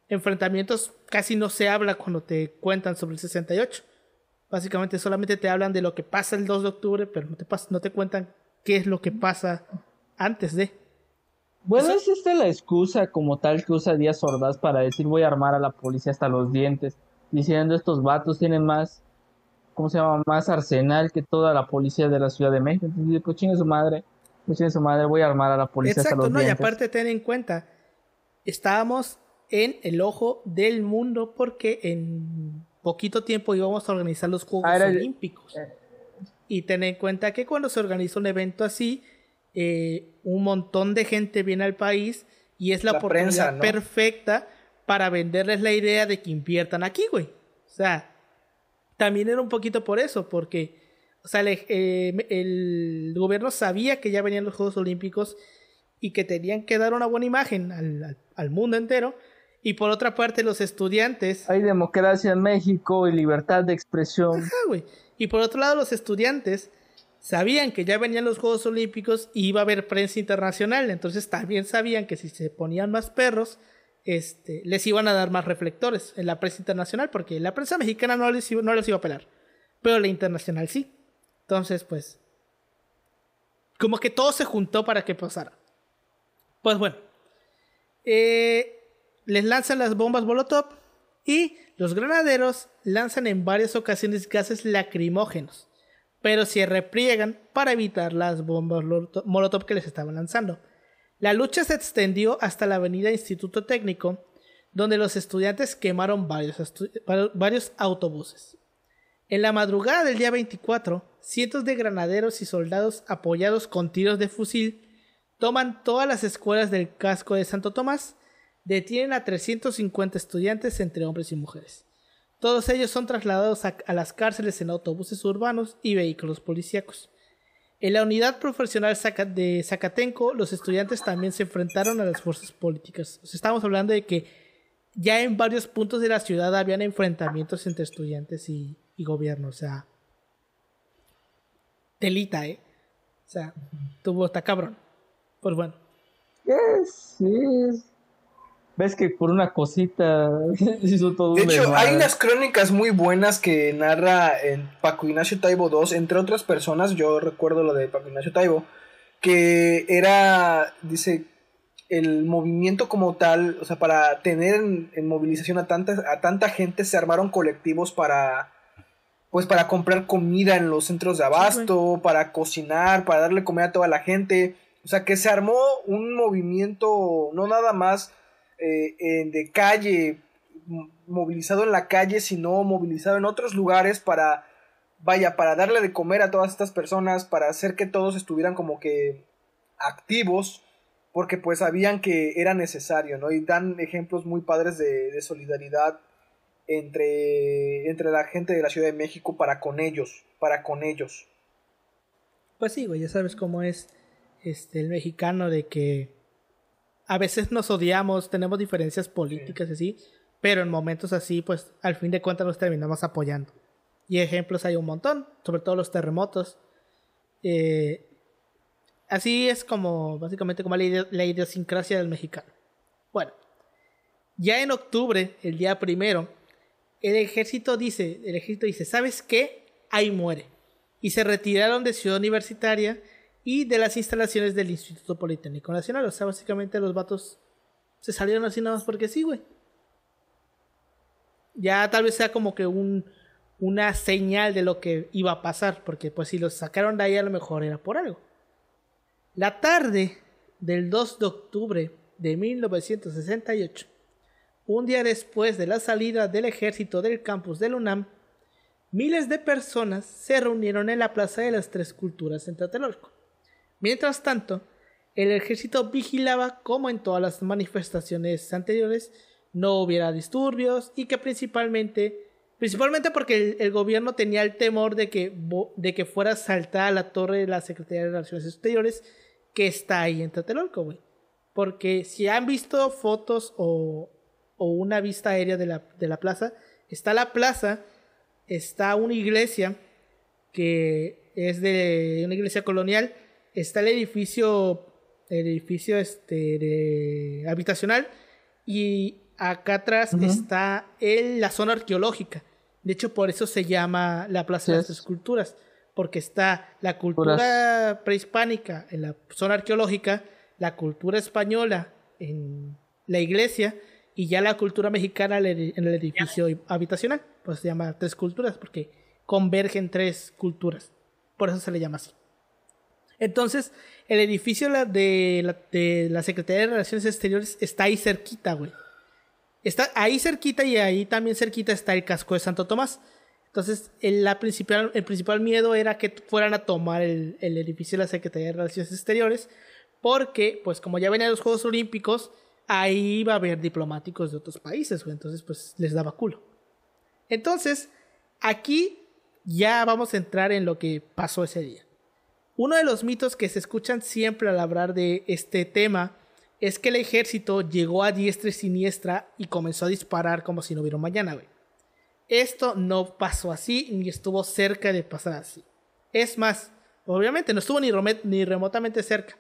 enfrentamientos, casi no se habla cuando te cuentan sobre el 68. Básicamente solamente te hablan de lo que pasa el 2 de octubre, pero no te, no te cuentan qué es lo que pasa antes de. Bueno, es esta la excusa como tal que usa Díaz Ordaz para decir voy a armar a la policía hasta los dientes, diciendo estos vatos tienen más ¿cómo se llama? Más arsenal que toda la policía de la Ciudad de México. Entonces, pues, su madre, pues, su madre, voy a armar a la policía. los y aparte ten en cuenta, estábamos en el ojo del mundo porque en poquito tiempo íbamos a organizar los Juegos ah, Olímpicos. Eh. y ten en cuenta que cuando se organiza un evento así, eh, un montón de gente viene al país y es la, oportunidad perfecta para venderles la idea de que inviertan aquí, güey. O sea, también era un poquito por eso, porque, o sea, eh, el, gobierno sabía que ya venían los Juegos Olímpicos y que tenían que dar una buena imagen al, mundo entero. Y por otra parte, los estudiantes. Hay democracia en México y libertad de expresión. Y por otro lado, los estudiantes sabían que ya venían los Juegos Olímpicos y iba a haber prensa internacional. Entonces también sabían que si se ponían más perros, este, les iban a dar más reflectores en la prensa internacional, porque la prensa mexicana no les, no les iba a pelar, pero la internacional sí. Entonces, pues, como que todo se juntó para que pasara. Pues bueno, eh, les lanzan las bombas Molotov y los granaderos lanzan en varias ocasiones gases lacrimógenos, pero se repliegan para evitar las bombas Molotov que les estaban lanzando. La lucha se extendió hasta la avenida Instituto Técnico, donde los estudiantes quemaron varios, autobuses. En la madrugada del día 24, cientos de granaderos y soldados apoyados con tiros de fusil toman todas las escuelas del casco de Santo Tomás, detienen a 350 estudiantes entre hombres y mujeres. Todos ellos son trasladados a las cárceles en autobuses urbanos y vehículos policíacos. En la unidad profesional de Zacatenco, los estudiantes también se enfrentaron a las fuerzas políticas. Estamos hablando de que ya en varios puntos de la ciudad habían enfrentamientos entre estudiantes y, gobierno. O sea, telita, ¿eh? O sea, tuvo, hasta cabrón. Pues bueno ves que por una cosita hizo todo De hecho, hay unas crónicas muy buenas que narra en Paco Ignacio Taibo II, entre otras personas, yo recuerdo lo de Paco Ignacio Taibo, que era, dice, el movimiento como tal, o sea, para tener en, movilización a tanta, a tanta gente, se armaron colectivos para pues para comprar comida en los centros de abasto, para cocinar, para darle comida a toda la gente. O sea, que se armó un movimiento no nada más eh, en, de calle, movilizado en la calle, sino movilizado en otros lugares para, vaya, para darle de comer a todas estas personas, para hacer que todos estuvieran como que activos, porque pues sabían que era necesario, ¿no? Y dan ejemplos muy padres de, solidaridad entre, entre la gente de la Ciudad de México para con ellos, para con ellos. Pues sí, güey, ya sabes cómo es este, el mexicano de que a veces nos odiamos, tenemos diferencias políticas así, pero en momentos así, pues al fin de cuentas nos terminamos apoyando. Y ejemplos hay un montón, sobre todo los terremotos. Eh, así es como, básicamente, como la, la idiosincrasia del mexicano. Bueno, ya en octubre, el día primero, el ejército dice, el ejército dice, ¿sabes qué? Ahí muere. Y se retiraron de Ciudad Universitaria y de las instalaciones del Instituto Politécnico Nacional. O sea, básicamente los vatos se salieron así nada más porque sí, güey. Ya tal vez sea como que un, una señal de lo que iba a pasar, porque pues si los sacaron de ahí a lo mejor era por algo. La tarde del 2 de octubre de 1968, un día después de la salida del ejército del campus del UNAM, miles de personas se reunieron en la Plaza de las Tres Culturas en Tlatelolco. Mientras tanto, el ejército vigilaba, como en todas las manifestaciones anteriores, no hubiera disturbios y que principalmente, principalmente porque el, gobierno tenía el temor de que, de que fuera saltada la torre de la Secretaría de Relaciones Exteriores que está ahí en Tlatelolco, güey. Porque si han visto fotos o, o una vista aérea de la, de la plaza, está la plaza, está una iglesia que es de una iglesia colonial está el edificio, el edificio este, habitacional y acá atrás está la zona arqueológica. De hecho, por eso se llama la Plaza de las Esculturas, porque está la cultura prehispánica en la zona arqueológica, la cultura española en la iglesia y ya la cultura mexicana en el edificio habitacional. Pues se llama Tres Culturas, porque convergen tres culturas. Por eso se le llama así. Entonces, el edificio de la, Secretaría de Relaciones Exteriores está ahí cerquita, güey. Está ahí cerquita y ahí también cerquita está el casco de Santo Tomás. Entonces, el, principal, el principal miedo era que fueran a tomar el, el, edificio de la Secretaría de Relaciones Exteriores, porque, pues, como ya venían los Juegos Olímpicos, ahí iba a haber diplomáticos de otros países, güey. Entonces, pues, les daba culo. Entonces, aquí ya vamos a entrar en lo que pasó ese día. Uno de los mitos que se escuchan siempre al hablar de este tema es que el ejército llegó a diestra y siniestra y comenzó a disparar como si no hubiera mañana, Esto no pasó así ni estuvo cerca de pasar así. Es más, obviamente no estuvo ni, remotamente cerca.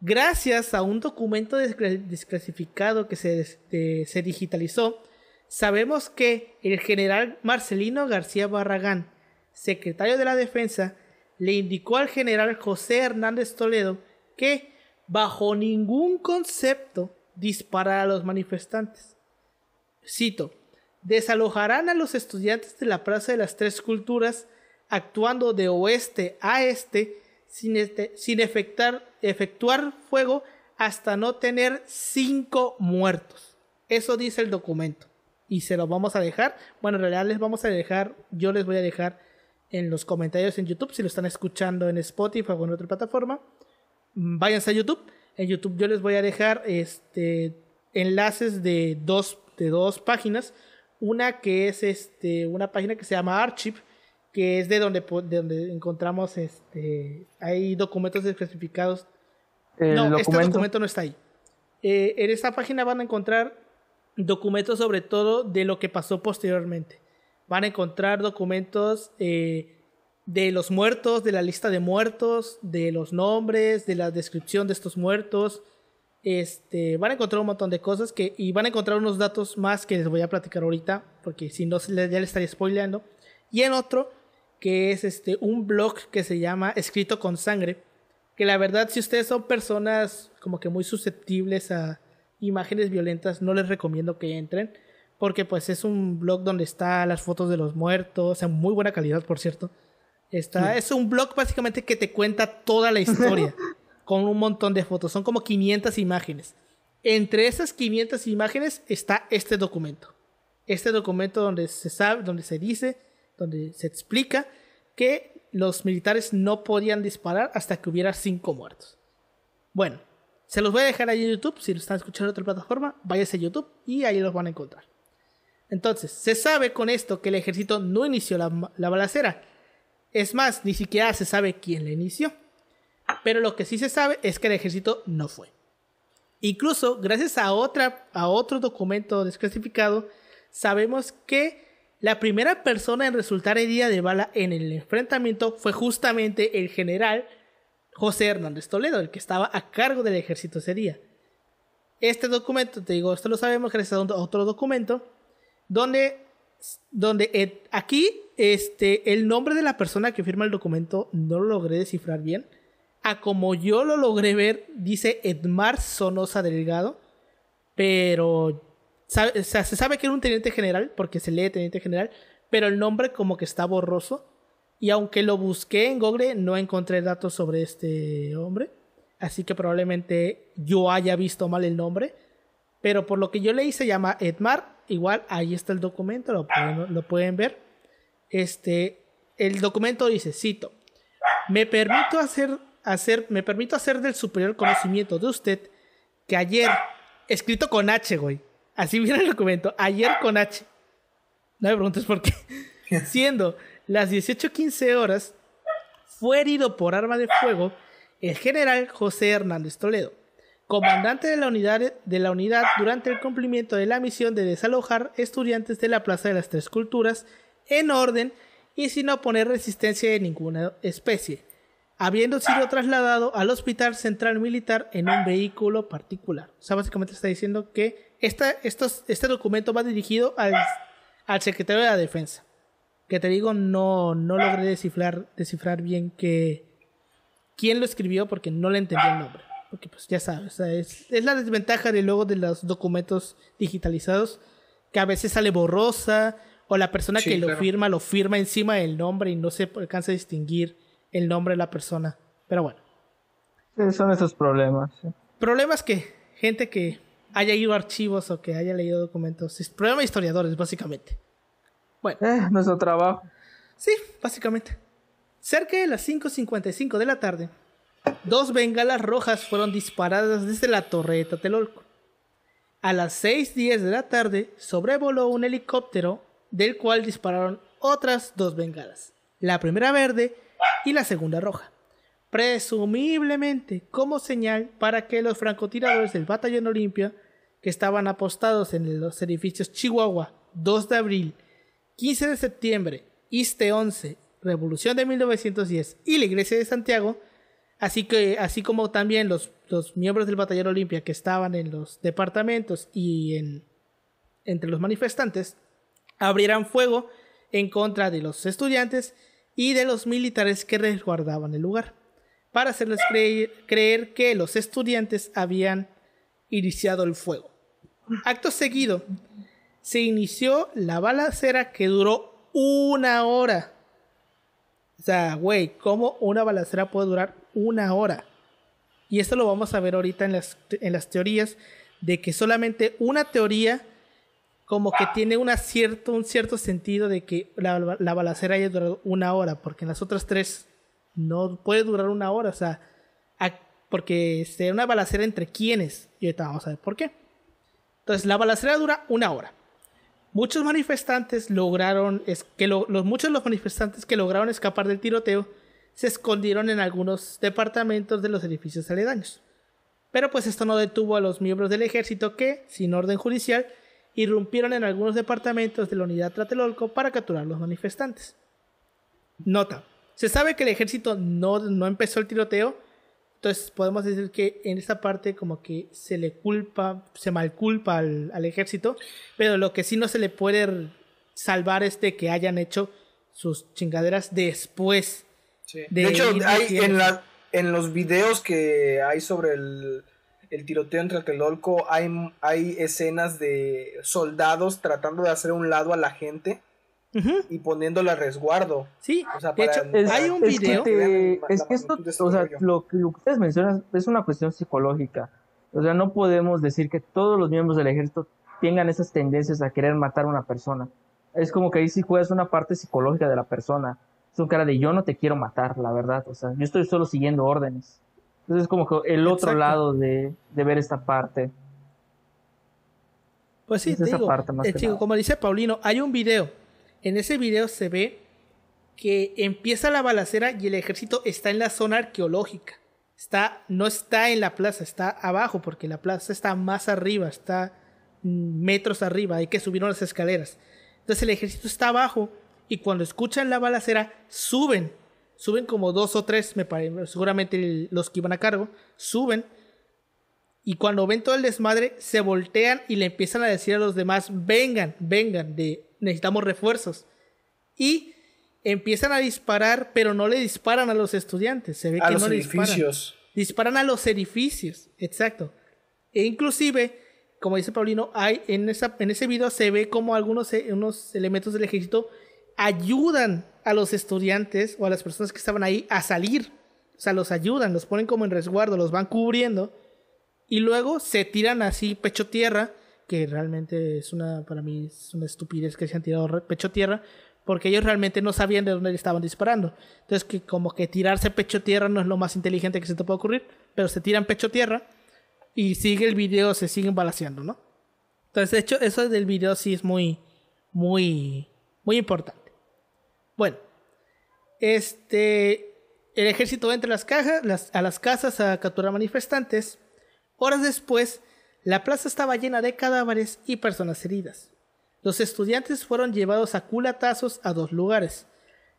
Gracias a un documento desclasificado que se digitalizó, sabemos que el general Marcelino García Barragán, secretario de la Defensa, le indicó al general José Hernández Toledo que bajo ningún concepto disparara a los manifestantes. Cito, desalojarán a los estudiantes de la Plaza de las Tres Culturas actuando de oeste a este sin, este, sin efectuar fuego hasta no tener cinco muertos. Eso dice el documento. Y se los vamos a dejar. Bueno, en realidad les vamos a dejar, yo les voy a dejar en los comentarios en YouTube. Si lo están escuchando en Spotify o en otra plataforma, váyanse a YouTube. En YouTube yo les voy a dejar este, enlaces de dos, de dos páginas. Una que es este, una página que se llama Archive, que es de donde, donde encontramos este, hay documentos desclasificados. No, este documento no está ahí. Eh, en esta página van a encontrar documentos sobre todo de lo que pasó posteriormente van a encontrar documentos eh, de los muertos, de la lista de muertos, de los nombres, de la descripción de estos muertos. Este, van a encontrar un montón de cosas que, y van a encontrar unos datos más que les voy a platicar ahorita, porque si no ya les estaría spoileando. Y en otro, que es este, un blog que se llama Escrito con Sangre, que la verdad si ustedes son personas como que muy susceptibles a imágenes violentas, no les recomiendo que entren porque pues es un blog donde está las fotos de los muertos, O sea, muy buena calidad, por cierto. Está, Es un blog básicamente que te cuenta toda la historia, con un montón de fotos, son como 500 imágenes. Entre esas 500 imágenes está este documento. Este documento donde se sabe, donde se dice, donde se explica que los militares no podían disparar hasta que hubiera cinco muertos. Bueno, se los voy a dejar ahí en YouTube. Si lo están escuchando en otra plataforma, váyase a YouTube y ahí los van a encontrar. Entonces, se sabe con esto que el ejército no inició la, balacera. Es más, ni siquiera se sabe quién la inició. Pero lo que sí se sabe es que el ejército no fue. Incluso, gracias a, otra, a otro documento desclasificado, sabemos que la primera persona en resultar herida de bala en el enfrentamiento fue justamente el general José Hernández Toledo, el que estaba a cargo del ejército ese día. Este documento, te digo, esto lo sabemos gracias a otro documento, donde, donde eh, aquí este, el nombre de la persona que firma el documento no lo logré descifrar bien. A como yo lo logré ver, dice Edmar Sonosa Delgado, pero se sabe que era un teniente general, porque se lee teniente general, pero el nombre como que está borroso. Y aunque lo busqué en Google, no encontré datos sobre este hombre. Así que probablemente yo haya visto mal el nombre. Pero por lo que yo leí, se llama Edmar igual ahí está el documento, lo pueden, ver. Este, el documento dice, cito, me permito hacer, hacer, me permito hacer del superior conocimiento de usted que ayer, escrito con H, güey, así viene el documento, ayer con H, no me preguntes por qué, siendo las 18.15 horas, fue herido por arma de fuego el general José Hernández Toledo comandante de la unidad, durante el cumplimiento de la misión de desalojar estudiantes de la Plaza de las Tres Culturas en orden y sin oponer resistencia de ninguna especie, habiendo sido trasladado al Hospital Central Militar en un vehículo particular. O sea, básicamente está diciendo que este documento va dirigido al, secretario de la Defensa. Que te digo, no, no logré descifrar, descifrar bien que, quién lo escribió porque no le entendí el nombre. Porque pues ya sabes, es, es la desventaja de luego de los documentos digitalizados, que a veces sale borrosa, o la persona que lo firma lo firma encima del nombre y no se alcanza a distinguir el nombre de la persona. Pero bueno. Sí, son esos problemas. Problemas que gente que haya ido a archivos o que haya leído documentos. Es problema de historiadores, básicamente. Bueno. Eh, nuestro trabajo. Sí, básicamente. Cerca de las 5.55 de la tarde, Dos bengalas rojas fueron disparadas desde la torre de Tatelolco. A las 6.10 de la tarde sobrevoló un helicóptero del cual dispararon otras dos bengalas, la primera verde y la segunda roja, presumiblemente como señal para que los francotiradores del batallón Olimpia, que estaban apostados en los edificios Chihuahua 2 de abril, 15 de septiembre, ISTE 11, Revolución de 1910 y la Iglesia de Santiago, Así que, así como también los, miembros del Batallón Olimpia que estaban en los departamentos y en, entre los manifestantes, Abrieran fuego en contra de los estudiantes y de los militares que resguardaban el lugar, para hacerles creer, creer que los estudiantes habían iniciado el fuego. Acto seguido, se inició la balacera que duró una hora. O sea, güey, ¿cómo una balacera puede durar una hora. Y esto lo vamos a ver ahorita en las, en las teorías, de que solamente una teoría como que tiene un cierto sentido de que la, la balacera haya durado una hora, porque en las otras tres no puede durar una hora, o sea, porque sea una balacera entre quienes, y ahorita vamos a ver por qué. Entonces, la balacera dura una hora. Muchos manifestantes lograron, es, que los, muchos de los manifestantes que lograron escapar del tiroteo se escondieron en algunos departamentos de los edificios aledaños. Pero pues esto no detuvo a los miembros del ejército que, sin orden judicial, irrumpieron en algunos departamentos de la unidad Tlatelolco para capturar a los manifestantes. Nota, se sabe que el ejército no, no empezó el tiroteo, entonces podemos decir que en esta parte como que se le culpa, se malculpa al, al ejército, pero lo que sí no se le puede salvar es de que hayan hecho sus chingaderas después de, hecho, hay en, la, en los videos que hay sobre el, el tiroteo el Tlatelolco, hay, hay escenas de soldados tratando de hacer un lado a la gente. y poniéndole a resguardo. Sí, hay un video. es que este esto, o sea, lo, que ustedes mencionan es una cuestión psicológica. O sea, no podemos decir que todos los miembros del ejército tengan esas tendencias a querer matar a una persona. Es como que ahí sí juegas una parte psicológica de la persona. Es un cara de yo no te quiero matar, la verdad. O sea, yo estoy solo siguiendo órdenes. Entonces es como que el otro lado de, de, ver esta parte. Pues sí, parte más eh, como dice Paulino, hay un video. En ese video se ve que empieza la balacera y el ejército está en la zona arqueológica. Está, no está en la plaza, está abajo, porque la plaza está más arriba, está mm, metros arriba, hay que subir las escaleras. Entonces el ejército está abajo y cuando escuchan la balacera suben, suben como dos o tres, me parece, seguramente los que iban a cargo, suben y cuando ven todo el desmadre se voltean y le empiezan a decir a los demás, vengan, vengan, de necesitamos refuerzos. Y empiezan a disparar, pero no le disparan a los estudiantes, se ve a que los no edificios. disparan. disparan a los edificios, exacto. E inclusive como dice Paulino, hay en, esa, en ese video se ve como algunos eh, unos elementos del ejército ayudan a los estudiantes o a las personas que estaban ahí a salir. O sea, los ayudan, los ponen como en resguardo, los van cubriendo. Y luego se tiran así pecho tierra, que realmente es una, para mí es una estupidez que se han tirado pecho tierra, porque ellos realmente no sabían de dónde estaban disparando. Entonces, que como que tirarse pecho tierra no es lo más inteligente que se te puede ocurrir, pero se tiran pecho tierra y sigue el video, se siguen balaseando, ¿no? Entonces, de hecho, eso del video sí es muy, muy, muy importante. Bueno, este, el ejército entra las, a las casas a capturar manifestantes. Horas después, la plaza estaba llena de cadáveres y personas heridas. Los estudiantes fueron llevados a culatazos a dos lugares.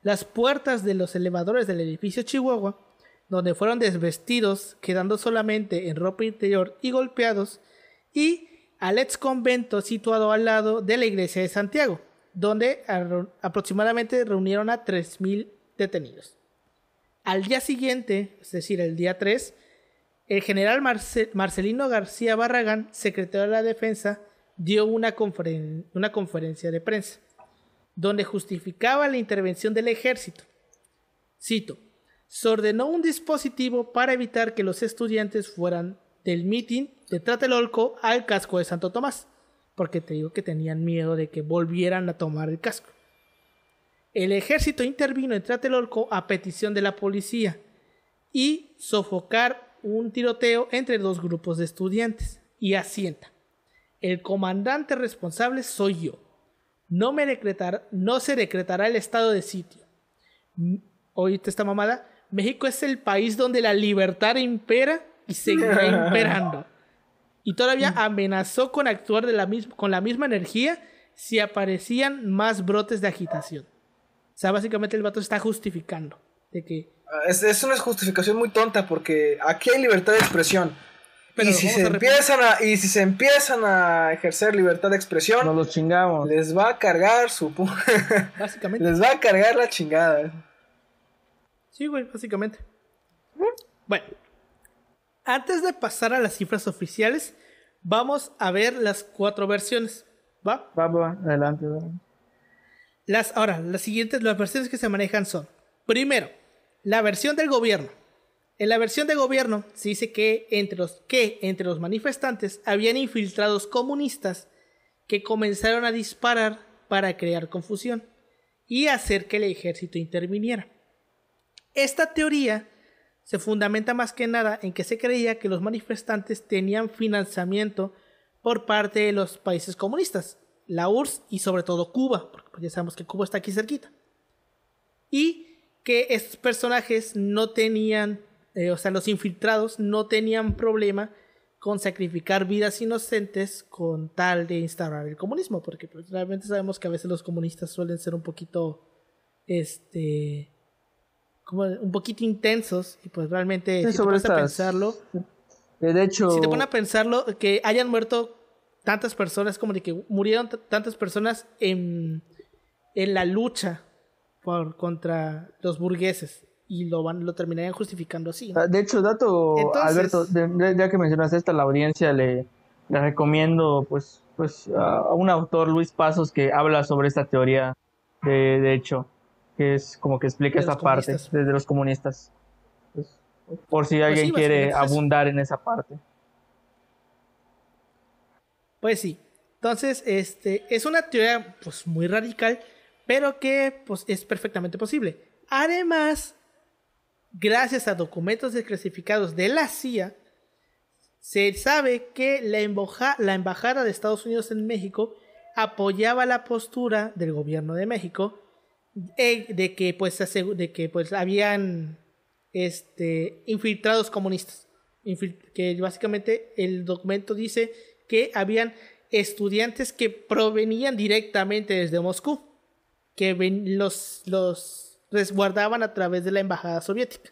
Las puertas de los elevadores del edificio Chihuahua, donde fueron desvestidos, quedando solamente en ropa interior y golpeados, y al ex convento situado al lado de la iglesia de Santiago, donde aproximadamente reunieron a 3.000 detenidos. Al día siguiente, es decir, el día 3, el general Marcelino García Barragán, secretario de la Defensa, dio una, conferencia de prensa, donde justificaba la intervención del ejército. Cito, se ordenó un dispositivo para evitar que los estudiantes fueran del mitin de Tratelolco al casco de Santo Tomás porque te digo que tenían miedo de que volvieran a tomar el casco. El ejército intervino en Tlatelolco a petición de la policía y sofocar un tiroteo entre dos grupos de estudiantes y asienta. El comandante responsable soy yo. No, no se decretará el estado de sitio. Mm, oíste esta mamada. México es el país donde la libertad impera y seguirá imperando y todavía mm. amenazó con actuar de la con la misma energía si aparecían más brotes de agitación. O sea, básicamente el vato está justificando de que... Ah, es, es una justificación muy tonta porque aquí hay libertad de expresión. y, si se empiezan a, y si se empiezan a ejercer libertad de expresión, nos los chingamos. Les va a cargar su... básicamente. Les va a cargar la chingada. Sí, güey, básicamente. Bueno, antes de pasar a las cifras oficiales, vamos a ver las cuatro versiones. ¿Va? Va, adelante. Las, ahora, las siguientes, las versiones que se manejan son, primero, la versión del gobierno. En la versión del gobierno se dice que entre los, que entre los manifestantes habían infiltrados comunistas que comenzaron a disparar para crear confusión y hacer que el ejército interviniera. Esta teoría se fundamenta más que nada en que se creía que los manifestantes tenían financiamiento por parte de los países comunistas, la URSS y sobre todo Cuba, porque pues, ya sabemos que Cuba está aquí cerquita. Y que estos personajes no tenían, eh, o sea, los infiltrados no tenían problema con sacrificar vidas inocentes con tal de instaurar el comunismo, porque pues, realmente sabemos que a veces los comunistas suelen ser un poquito, este, como un poquito intensos y pues realmente si te pones a pensarlo de hecho si te pones a pensarlo que hayan muerto tantas personas como de que murieron tantas personas en, en la lucha por, contra los burgueses y lo van lo terminarían justificando así ah, de hecho dato Alberto ya que mencionas esta la audiencia le, le recomiendo pues pues a, un autor Luis Pasos que habla sobre esta teoría de hecho que es como que explica esa parte desde los comunistas. Pues, por si pues alguien quiere pues, abundar en esa parte. Pues sí. Entonces, este es una teoría pues muy radical, pero que pues es perfectamente posible. Además, gracias a documentos desclasificados de la CIA, se sabe que la, la embajada de Estados Unidos en México apoyaba la postura del gobierno de México eh, de, que pues de que pues habían este infiltrados comunistas que básicamente el documento dice que habían estudiantes que provenían directamente desde Moscú que los los resguardaban a través de la embajada soviética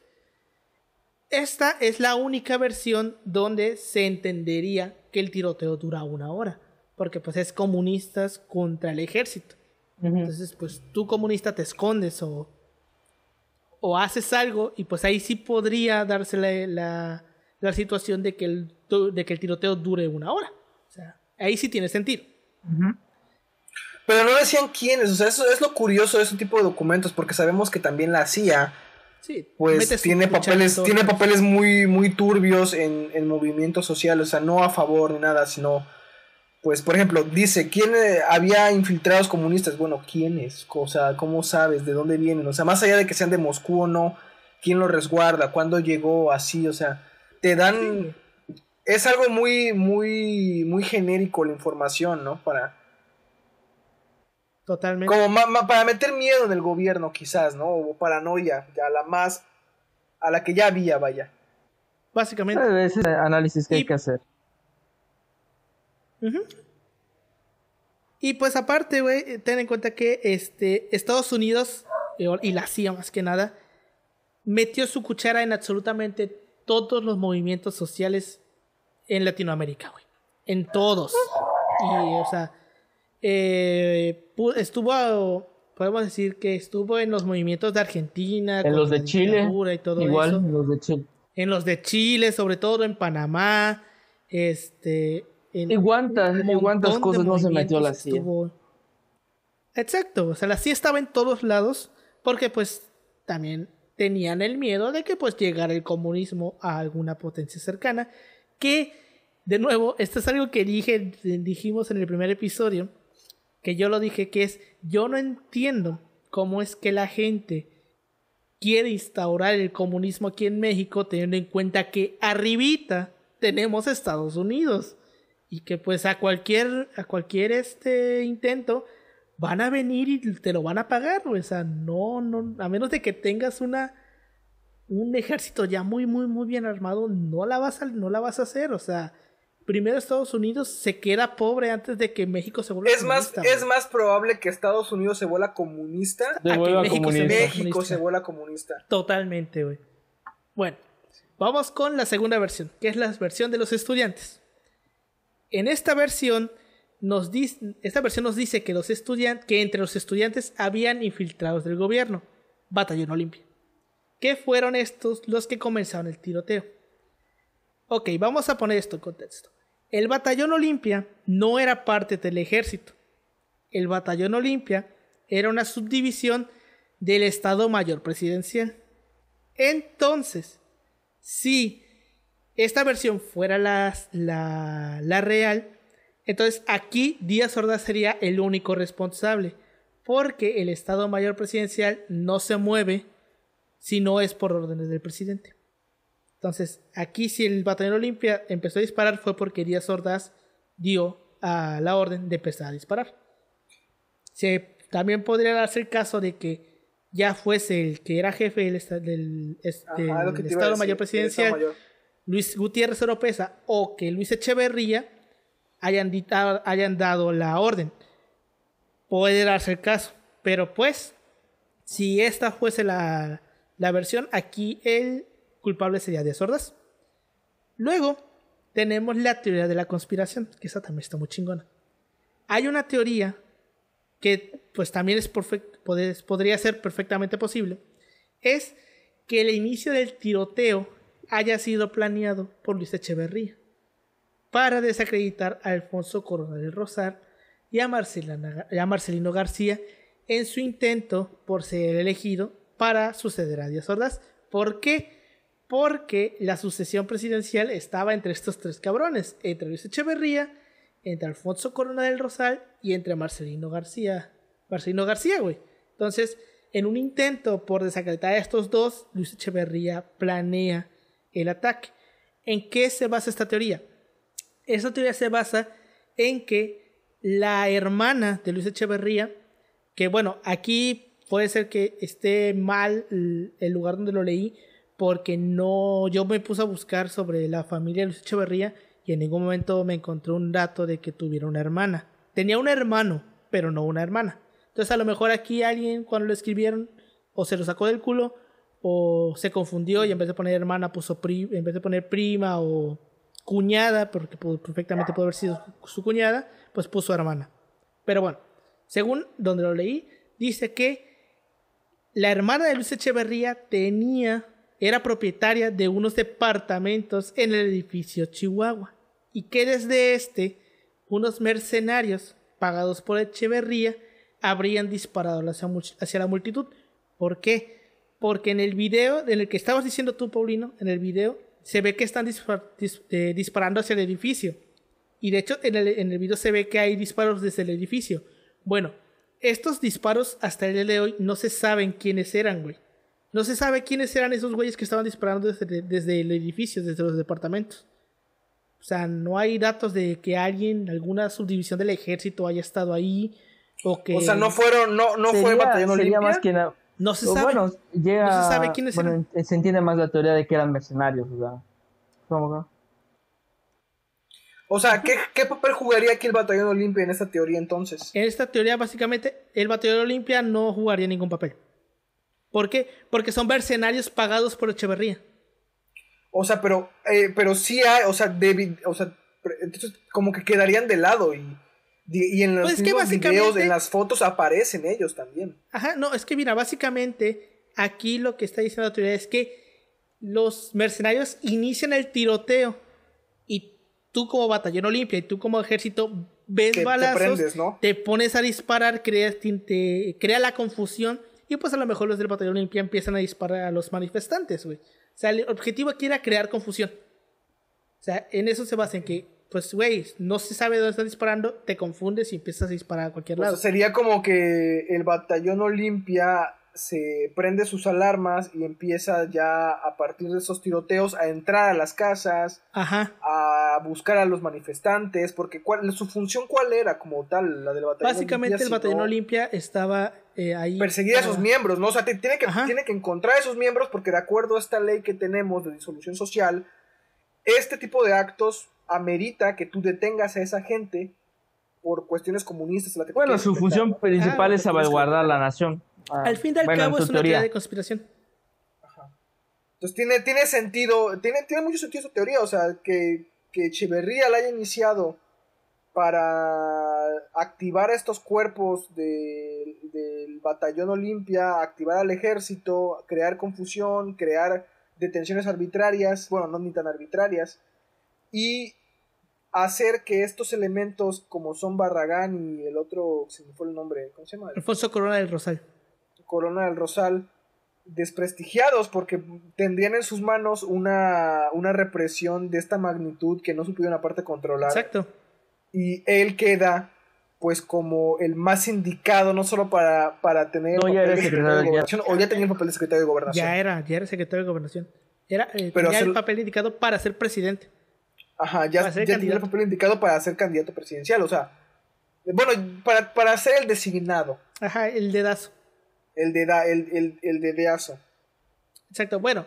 esta es la única versión donde se entendería que el tiroteo dura una hora porque pues es comunistas contra el ejército entonces, pues tú comunista te escondes o, o haces algo y pues ahí sí podría darse la, la, situación de que, el, de que el tiroteo dure una hora. O sea, ahí sí tiene sentido. Pero no decían quiénes, o sea, eso es lo curioso de ese tipo de documentos, porque sabemos que también la CIA pues tiene papeles, tiene papeles muy, muy turbios en, en movimiento social. o sea, no a favor ni nada, sino pues, por ejemplo, dice, ¿quién eh, había infiltrados comunistas? Bueno, ¿quiénes? O sea, ¿cómo sabes? ¿De dónde vienen? O sea, más allá de que sean de Moscú o no, ¿quién lo resguarda? ¿Cuándo llegó? Así, o sea, te dan... Es algo muy, muy, muy genérico la información, ¿no? Para... Totalmente. Como para meter miedo en el gobierno, quizás, ¿no? O paranoia, ya la más... A la que ya había, vaya. Básicamente. Ese es el análisis que hay que hacer. Y pues aparte, güey, eh, ten en cuenta que este, Estados Unidos, eh, y la CIA más que nada, metió su cuchara en absolutamente todos los movimientos sociales en Latinoamérica, güey. En todos. Y, o sea, eh, estuvo, podemos decir que estuvo en los movimientos de Argentina. En los de Chile. Y todo igual, en los de Chile. En los de Chile, sobre todo en Panamá. Este, ¿Y cuántas, y cosas no se metió la CIA? Exacto, o sea, la CIA estaba en todos lados porque pues también tenían el miedo de que pues llegara el comunismo a alguna potencia cercana, que de nuevo, esto es algo que dije, dijimos en el primer episodio, que yo lo dije, que es, yo no entiendo cómo es que la gente quiere instaurar el comunismo aquí en México, teniendo en cuenta que arribita tenemos Estados Unidos y que pues a cualquier, a cualquier este intento van a venir y te lo van a pagar, o sea, no, no, a menos de que tengas una, un ejército ya muy, muy, muy bien armado, no la vas a, no la vas a hacer, o sea, primero Estados Unidos se queda pobre antes de que México se vuelva es comunista. Más, es más probable que Estados Unidos se vuelva comunista a que México, Se, comunista. Totalmente, güey. Bueno, vamos con la segunda versión, que es la versión de los estudiantes. En esta versión nos dice, esta versión nos dice que, los que entre los estudiantes habían infiltrados del gobierno, Batallón Olimpia, ¿Qué fueron estos los que comenzaron el tiroteo. Ok, vamos a poner esto en contexto. El Batallón Olimpia no era parte del ejército. El Batallón Olimpia era una subdivisión del Estado Mayor Presidencial. Entonces, sí esta versión fuera la, la, real, entonces aquí Díaz Ordaz sería el único responsable, porque el Estado Mayor Presidencial no se mueve si no es por órdenes del presidente. Entonces, aquí si el batallero Olimpia empezó a disparar fue porque Díaz Ordaz dio a la orden de empezar a disparar. Se, también podría darse el caso de que ya fuese el que era jefe del, Estado Mayor Presidencial. Luis Gutiérrez Oropesa o que Luis Echeverría hayan, hayan dado la orden. Puede darse el caso, pero pues, si esta fuese la, la versión, aquí el culpable sería de sordas. Luego tenemos la teoría de la conspiración, que esa también está muy chingona. Hay una teoría que pues también es podría ser perfectamente posible, es que el inicio del tiroteo haya sido planeado por Luis Echeverría para desacreditar a Alfonso Corona del Rosal y a, Marcelino García en su intento por ser elegido para suceder a Díaz Ordaz. ¿Por qué? Porque la sucesión presidencial estaba entre estos tres cabrones, entre Luis Echeverría, entre Alfonso Corona del Rosal y entre Marcelino García. Marcelino García, güey. Entonces, en un intento por desacreditar a estos dos, Luis Echeverría planea el ataque. ¿En qué se basa esta teoría? Esta teoría se basa en que la hermana de Luis Echeverría, que bueno, aquí puede ser que esté mal el lugar donde lo leí, porque no, yo me puse a buscar sobre la familia de Luis Echeverría y en ningún momento me encontré un dato de que tuviera una hermana. Tenía un hermano, pero no una hermana. Entonces a lo mejor aquí alguien cuando lo escribieron o se lo sacó del culo o se confundió y en vez de poner hermana puso en vez de poner prima o cuñada, porque perfectamente puede haber sido su cuñada, pues puso hermana. Pero bueno, según donde lo leí, dice que la hermana de Luis Echeverría tenía, era propietaria de unos departamentos en el edificio Chihuahua y que desde este unos mercenarios pagados por Echeverría habrían disparado hacia, hacia la multitud. ¿Por qué? porque en el video, en el que estabas diciendo tú, Paulino, en el video, se ve que están eh, disparando hacia el edificio. Y de hecho, en el, en video se ve que hay disparos desde el edificio. Bueno, estos disparos hasta el día de hoy no se saben quiénes eran, güey. No se sabe quiénes eran esos güeyes que estaban disparando desde, el edificio, desde los departamentos. O sea, no hay datos de que alguien, alguna subdivisión del ejército haya estado ahí. O, que sea, no fueron, no, no fue batallón no se sabe. quiénes Se entiende más la teoría de que eran mercenarios, O sea, ¿qué, papel jugaría aquí el Batallón Olimpia en esta teoría entonces? En esta teoría, básicamente, el Batallón Olimpia no jugaría ningún papel. ¿Por qué? Porque son mercenarios pagados por Echeverría. O sea, pero, eh, pero sí hay, o sea, David, entonces como que quedarían de lado y y en los pues videos, en las fotos aparecen ellos también. Ajá, no, es que mira, básicamente aquí lo que está diciendo la autoridad es que los mercenarios inician el tiroteo y tú como batallón Olimpia y tú como ejército ves balazos, te, pones a disparar, creas, te, crea la confusión y pues a lo mejor los del batallón Olimpia empiezan a disparar a los manifestantes, güey. O sea, el objetivo aquí era crear confusión. O sea, en eso se basa en que pues, güey, no se sabe dónde están disparando, te confundes y empiezas a disparar a cualquier pues, lado. sería como que el batallón Olimpia se prende sus alarmas y empieza ya a partir de esos tiroteos a entrar a las casas, a buscar a los manifestantes, porque cuál, su función cuál era como tal, la del batallón Básicamente el batallón Olimpia estaba eh, ahí. Perseguir a sus miembros, ¿no? O sea, tiene, que, tiene que encontrar a esos miembros porque de acuerdo a esta ley que tenemos de disolución social, este tipo de actos amerita que tú detengas a esa gente por cuestiones comunistas. bueno, su función principal es salvaguardar la nación. al fin y al cabo es una teoría. de conspiración. Entonces tiene, tiene sentido, tiene, tiene mucho sentido su teoría, o sea, que, que Echeverría la haya iniciado para activar estos cuerpos del batallón Olimpia, activar al ejército, crear confusión, crear detenciones arbitrarias, bueno, no ni tan arbitrarias, y hacer que estos elementos como son Barragán y el otro, se me fue el nombre, ¿cómo se llama? Alfonso Corona del Rosal. Corona del Rosal, desprestigiados porque tendrían en sus manos una, una represión de esta magnitud que no supieron aparte controlar. Exacto. Y él queda pues como el más indicado, no solo para, para tener papel secretario de gobernación, o ya tenía el papel de secretario de gobernación. Ya era, ya era secretario de gobernación. Era, eh, tenía el papel indicado para ser presidente. Ajá, ya, ya el papel indicado para ser candidato presidencial, o sea, bueno, para, para ser el designado. Ajá, el dedazo. El, de el, el, el dedazo. Exacto, bueno,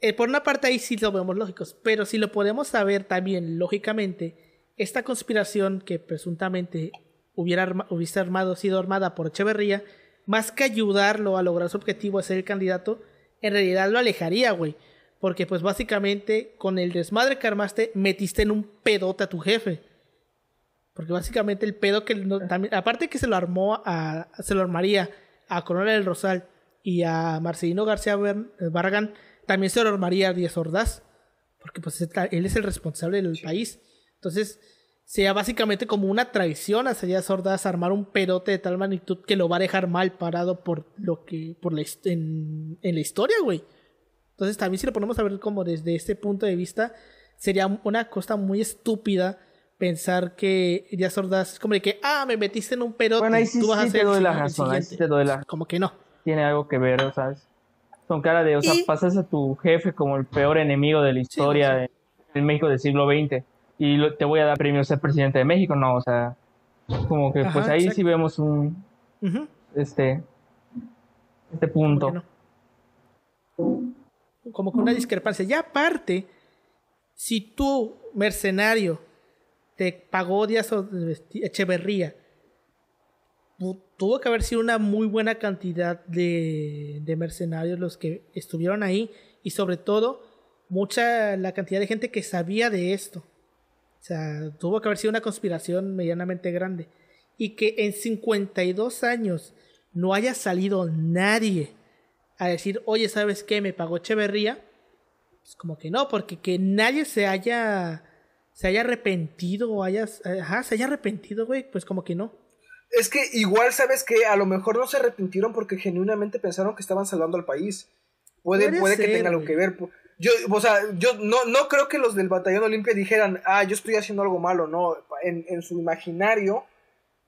eh, por una parte ahí sí lo vemos lógicos, pero si lo podemos saber también lógicamente, esta conspiración que presuntamente hubiera hubiese armado, sido armada por Echeverría, más que ayudarlo a lograr su objetivo de ser el candidato, en realidad lo alejaría, güey. Porque pues básicamente con el desmadre que armaste metiste en un pedote a tu jefe. Porque básicamente el pedo que ah. aparte que se lo armó a, se lo armaría a Coronel del Rosal y a Marcelino García eh, Barragán, también se lo armaría a Díaz Ordaz. Porque pues él es el responsable del país. Entonces, sea básicamente como una traición a Díaz Ordaz armar un pedote de tal magnitud que lo va a dejar mal parado por lo que por la, en, en la historia, güey. Entonces también si lo ponemos a ver como desde este punto de vista, sería una cosa muy estúpida pensar que ya sordas como de que, ah, me metiste en un perro bueno, tú vas te la Como que no. Tiene algo que ver, o sea son cara de, o sea, pasas a tu jefe como el peor enemigo de la historia de, México del siglo XX y te voy a dar premio a ser presidente de México, no, o sea, como que pues ahí sí vemos un, este, este punto como con una discrepancia. Ya aparte, si tú, mercenario, te pagó Díaz Echeverría, tuvo que haber sido una muy buena cantidad de, de, mercenarios los que estuvieron ahí y sobre todo mucha la cantidad de gente que sabía de esto. O sea, tuvo que haber sido una conspiración medianamente grande. Y que en 52 años no haya salido nadie a decir, oye, ¿sabes qué? Me pagó Echeverría. Pues como que no, porque que nadie se haya, se haya arrepentido o haya, se haya arrepentido, güey, pues como que no. Es que igual, ¿sabes que A lo mejor no se arrepintieron porque genuinamente pensaron que estaban salvando al país. Puede, puede, que tenga algo que ver. Yo, o sea, yo no, no creo que los del Batallón Olimpia dijeran, ah, yo estoy haciendo algo malo, no. En, en su imaginario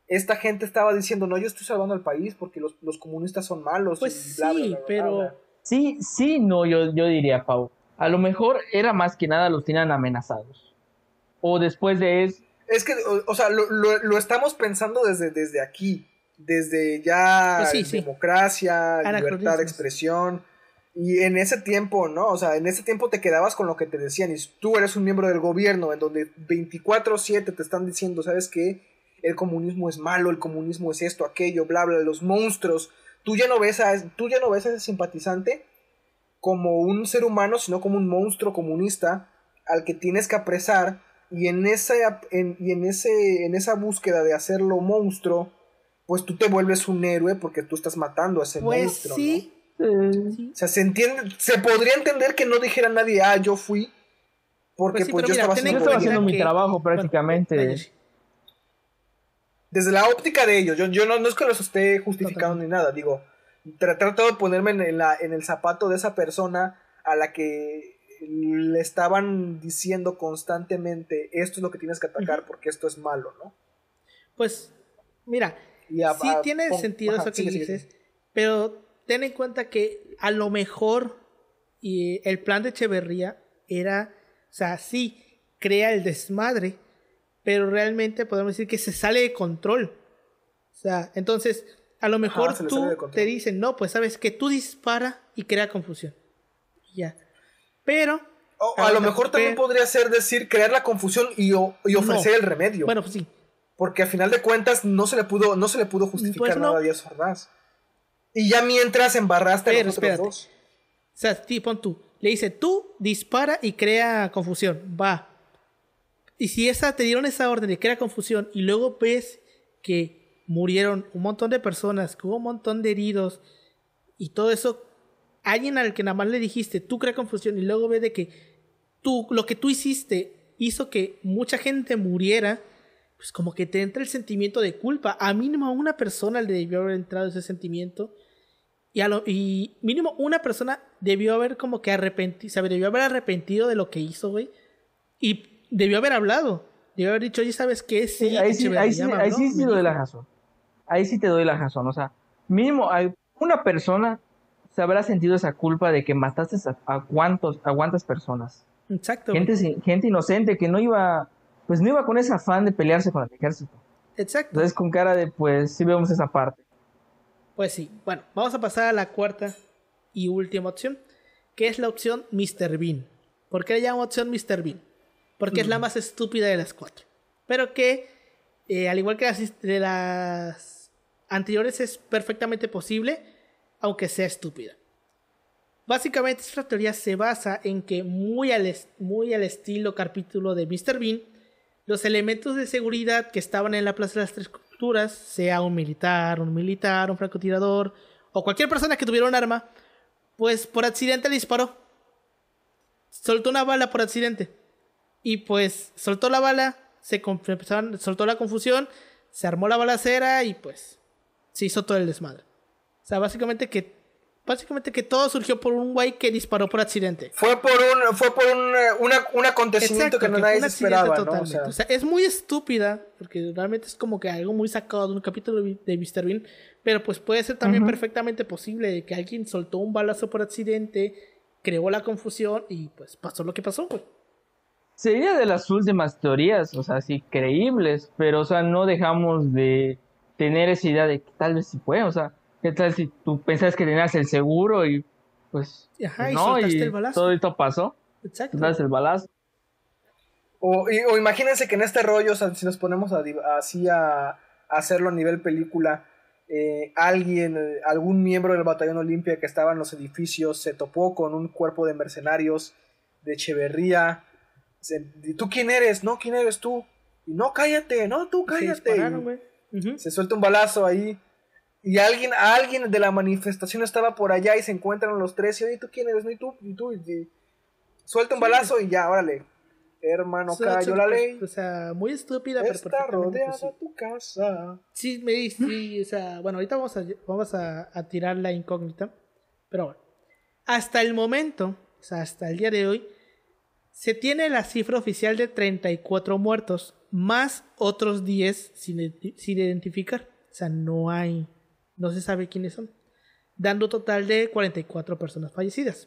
esta gente estaba diciendo, no, yo estoy salvando al país porque los, los comunistas son malos. Pues sí, pero... Sí, sí, no, yo, yo diría, Pau. A lo mejor era más que nada los tenían amenazados. O después de eso... Es que, o, sea, lo, lo, estamos pensando desde, desde aquí. Desde ya pues democracia, libertad de expresión. Y en ese tiempo, ¿no? O sea, en ese tiempo te quedabas con lo que te decían. Y tú eres un miembro del gobierno en donde 24-7 te están diciendo, ¿sabes qué? el comunismo es malo, el comunismo es esto, aquello, bla, bla, los monstruos. Tú ya no ves a, tú ya no ves a ese simpatizante como un ser humano, sino como un monstruo comunista al que tienes que apresar y en esa, y en ese, en esa búsqueda de hacerlo monstruo, pues tú te vuelves un héroe porque tú estás matando a ese pues monstruo. Sí. Mm. sí. O sea, se entiende, se podría entender que no dijera nadie, ah, yo fui, porque pues, pues yo estaba haciendo, mi trabajo prácticamente desde la óptica de ellos, yo, no, es que los esté justificando ni nada, digo, trato de ponerme en, el zapato de esa persona a la que le estaban diciendo constantemente, esto es lo que tienes que atacar porque esto es malo, ¿no? Pues, mira, sí tiene sentido eso que dices, pero ten en cuenta que a lo mejor y el plan de Echeverría era, o sea, sí, crea el desmadre, pero realmente podemos decir que se sale de control. O sea, entonces, a lo mejor tú te dicen, no, pues sabes que tú dispara y crea confusión. Ya. Pero. O, a, lo mejor también podría ser decir crear la confusión y, ofrecer el remedio. Bueno, pues sí. Porque a final de cuentas no se le pudo, no se le pudo pues justificar nada a Y ya mientras embarraste los dos. O sea, tipo, tú. Le dice, tú dispara y crea confusión. Va. Y si esa, te dieron esa orden y era confusión y luego ves que murieron un montón de personas, que hubo un montón de heridos y todo eso, alguien al que nada más le dijiste, tú crea confusión y luego ves de que tú, lo que tú hiciste hizo que mucha gente muriera, pues como que te entra el sentimiento de culpa. A mínimo una persona le debió haber entrado ese sentimiento. Y, a lo, y mínimo una persona debió haber como que arrepentido, debió haber arrepentido de lo que hizo, güey. Y debió haber hablado. Debió haber dicho, oye, ¿sabes qué? es eh, ahí sí, te doy la razón. Ahí sí te doy la razón. O sea, mínimo, hay una persona se habrá sentido esa culpa de que mataste a, cuántos, a cuántas personas. Exacto. Gente, gente inocente que no iba, pues no iba con ese afán de pelearse con el ejército. Exacto. Entonces con cara de, pues sí vemos esa parte. Pues sí. Bueno, vamos a pasar a la cuarta y última opción, que es la opción Mr. Bean. ¿Por qué le llaman opción Mr. Bean? Porque es la más estúpida de las cuatro. Pero que, eh, al igual que las, de las anteriores, es perfectamente posible, aunque sea estúpida. Básicamente, esta teoría se basa en que, muy al, muy al estilo capítulo de Mr. Bean, los elementos de seguridad que estaban en la Plaza de las Tres Culturas, sea un militar, un militar, un francotirador o cualquier persona que tuviera un arma, pues por accidente disparó. Soltó una bala por accidente. Y pues soltó la bala, se soltó la confusión, se armó la balacera y pues se hizo todo el desmadre. O sea, básicamente que básicamente que todo surgió por un güey que disparó por accidente. Fue por un fue por un, eh, acontecimiento que no nadie esperaba, O sea... es muy estúpida porque realmente es como que algo muy sacado de un capítulo de Mr. Bean, pero pues puede ser también perfectamente posible de que alguien soltó un balazo por accidente, creó la confusión y pues pasó lo que pasó, güey sería de las últimas teorías, o sea, sí, creíbles, pero, o sea, no dejamos de tener esa idea de que tal vez sí puede, o sea, qué tal si tú pensabas que tenías el seguro y pues no, y, el balazo. todo esto pasó. Exacto. el balazo. O, o, imagínense que en este rollo, o sea, si nos ponemos así a, hacerlo a nivel película, eh, alguien, eh, algún miembro del batallón Olimpia que estaba en los edificios se topó con un cuerpo de mercenarios de Echeverría y ¿Tú quién eres? No, ¿quién eres tú? Y no, cállate, no, tú cállate. Se, suelta un balazo ahí. Y alguien, alguien de la manifestación estaba por allá y se encuentran los tres. Y oye, ¿tú quién eres? No, y tú, y tú, y, suelta un balazo pues. y ya, órale. Hermano, cayó la ley. o sea, muy estúpida, Está pues, rodeada tu casa. Sí, me dice, sí, o sea, bueno, ahorita vamos a, vamos a, a tirar la incógnita. Pero bueno, hasta el momento, o sea, hasta el día de hoy, se tiene la cifra oficial de 34 muertos, más otros 10 sin, identificar. O sea, no hay, no se sabe quiénes son. Dando total de 44 personas fallecidas.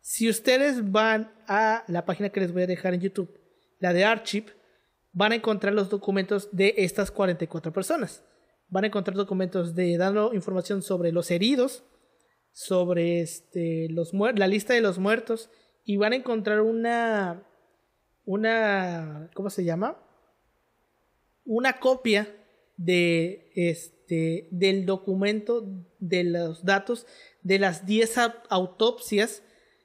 Si ustedes van a la página que les voy a dejar en YouTube, la de Archip... van a encontrar los documentos de estas 44 personas. Van a encontrar documentos de dando información sobre los heridos, sobre este, la lista de los muertos, y van a encontrar una, una, ¿cómo se llama? Una copia de este, del documento de los datos de las 10 autopsias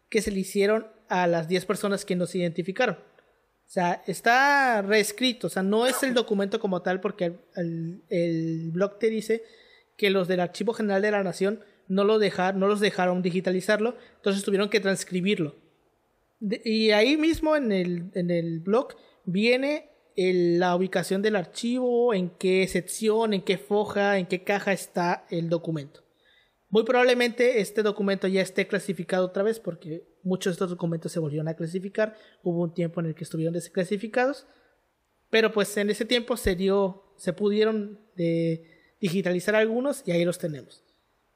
que se le hicieron a las 10 personas que nos identificaron. O sea, está reescrito, o sea, no es el documento como tal porque el, blog te dice que los del Archivo General de la Nación no, lo dejar, no los dejaron digitalizarlo, entonces tuvieron que transcribirlo y ahí mismo en el, blog viene la ubicación del archivo, en qué sección, en qué foja, en qué caja está el documento. Muy probablemente este documento ya esté clasificado otra vez porque muchos de estos documentos se volvieron a clasificar. Hubo un tiempo en el que estuvieron desclasificados, pero pues en ese tiempo se dio, se pudieron eh, digitalizar algunos y ahí los tenemos.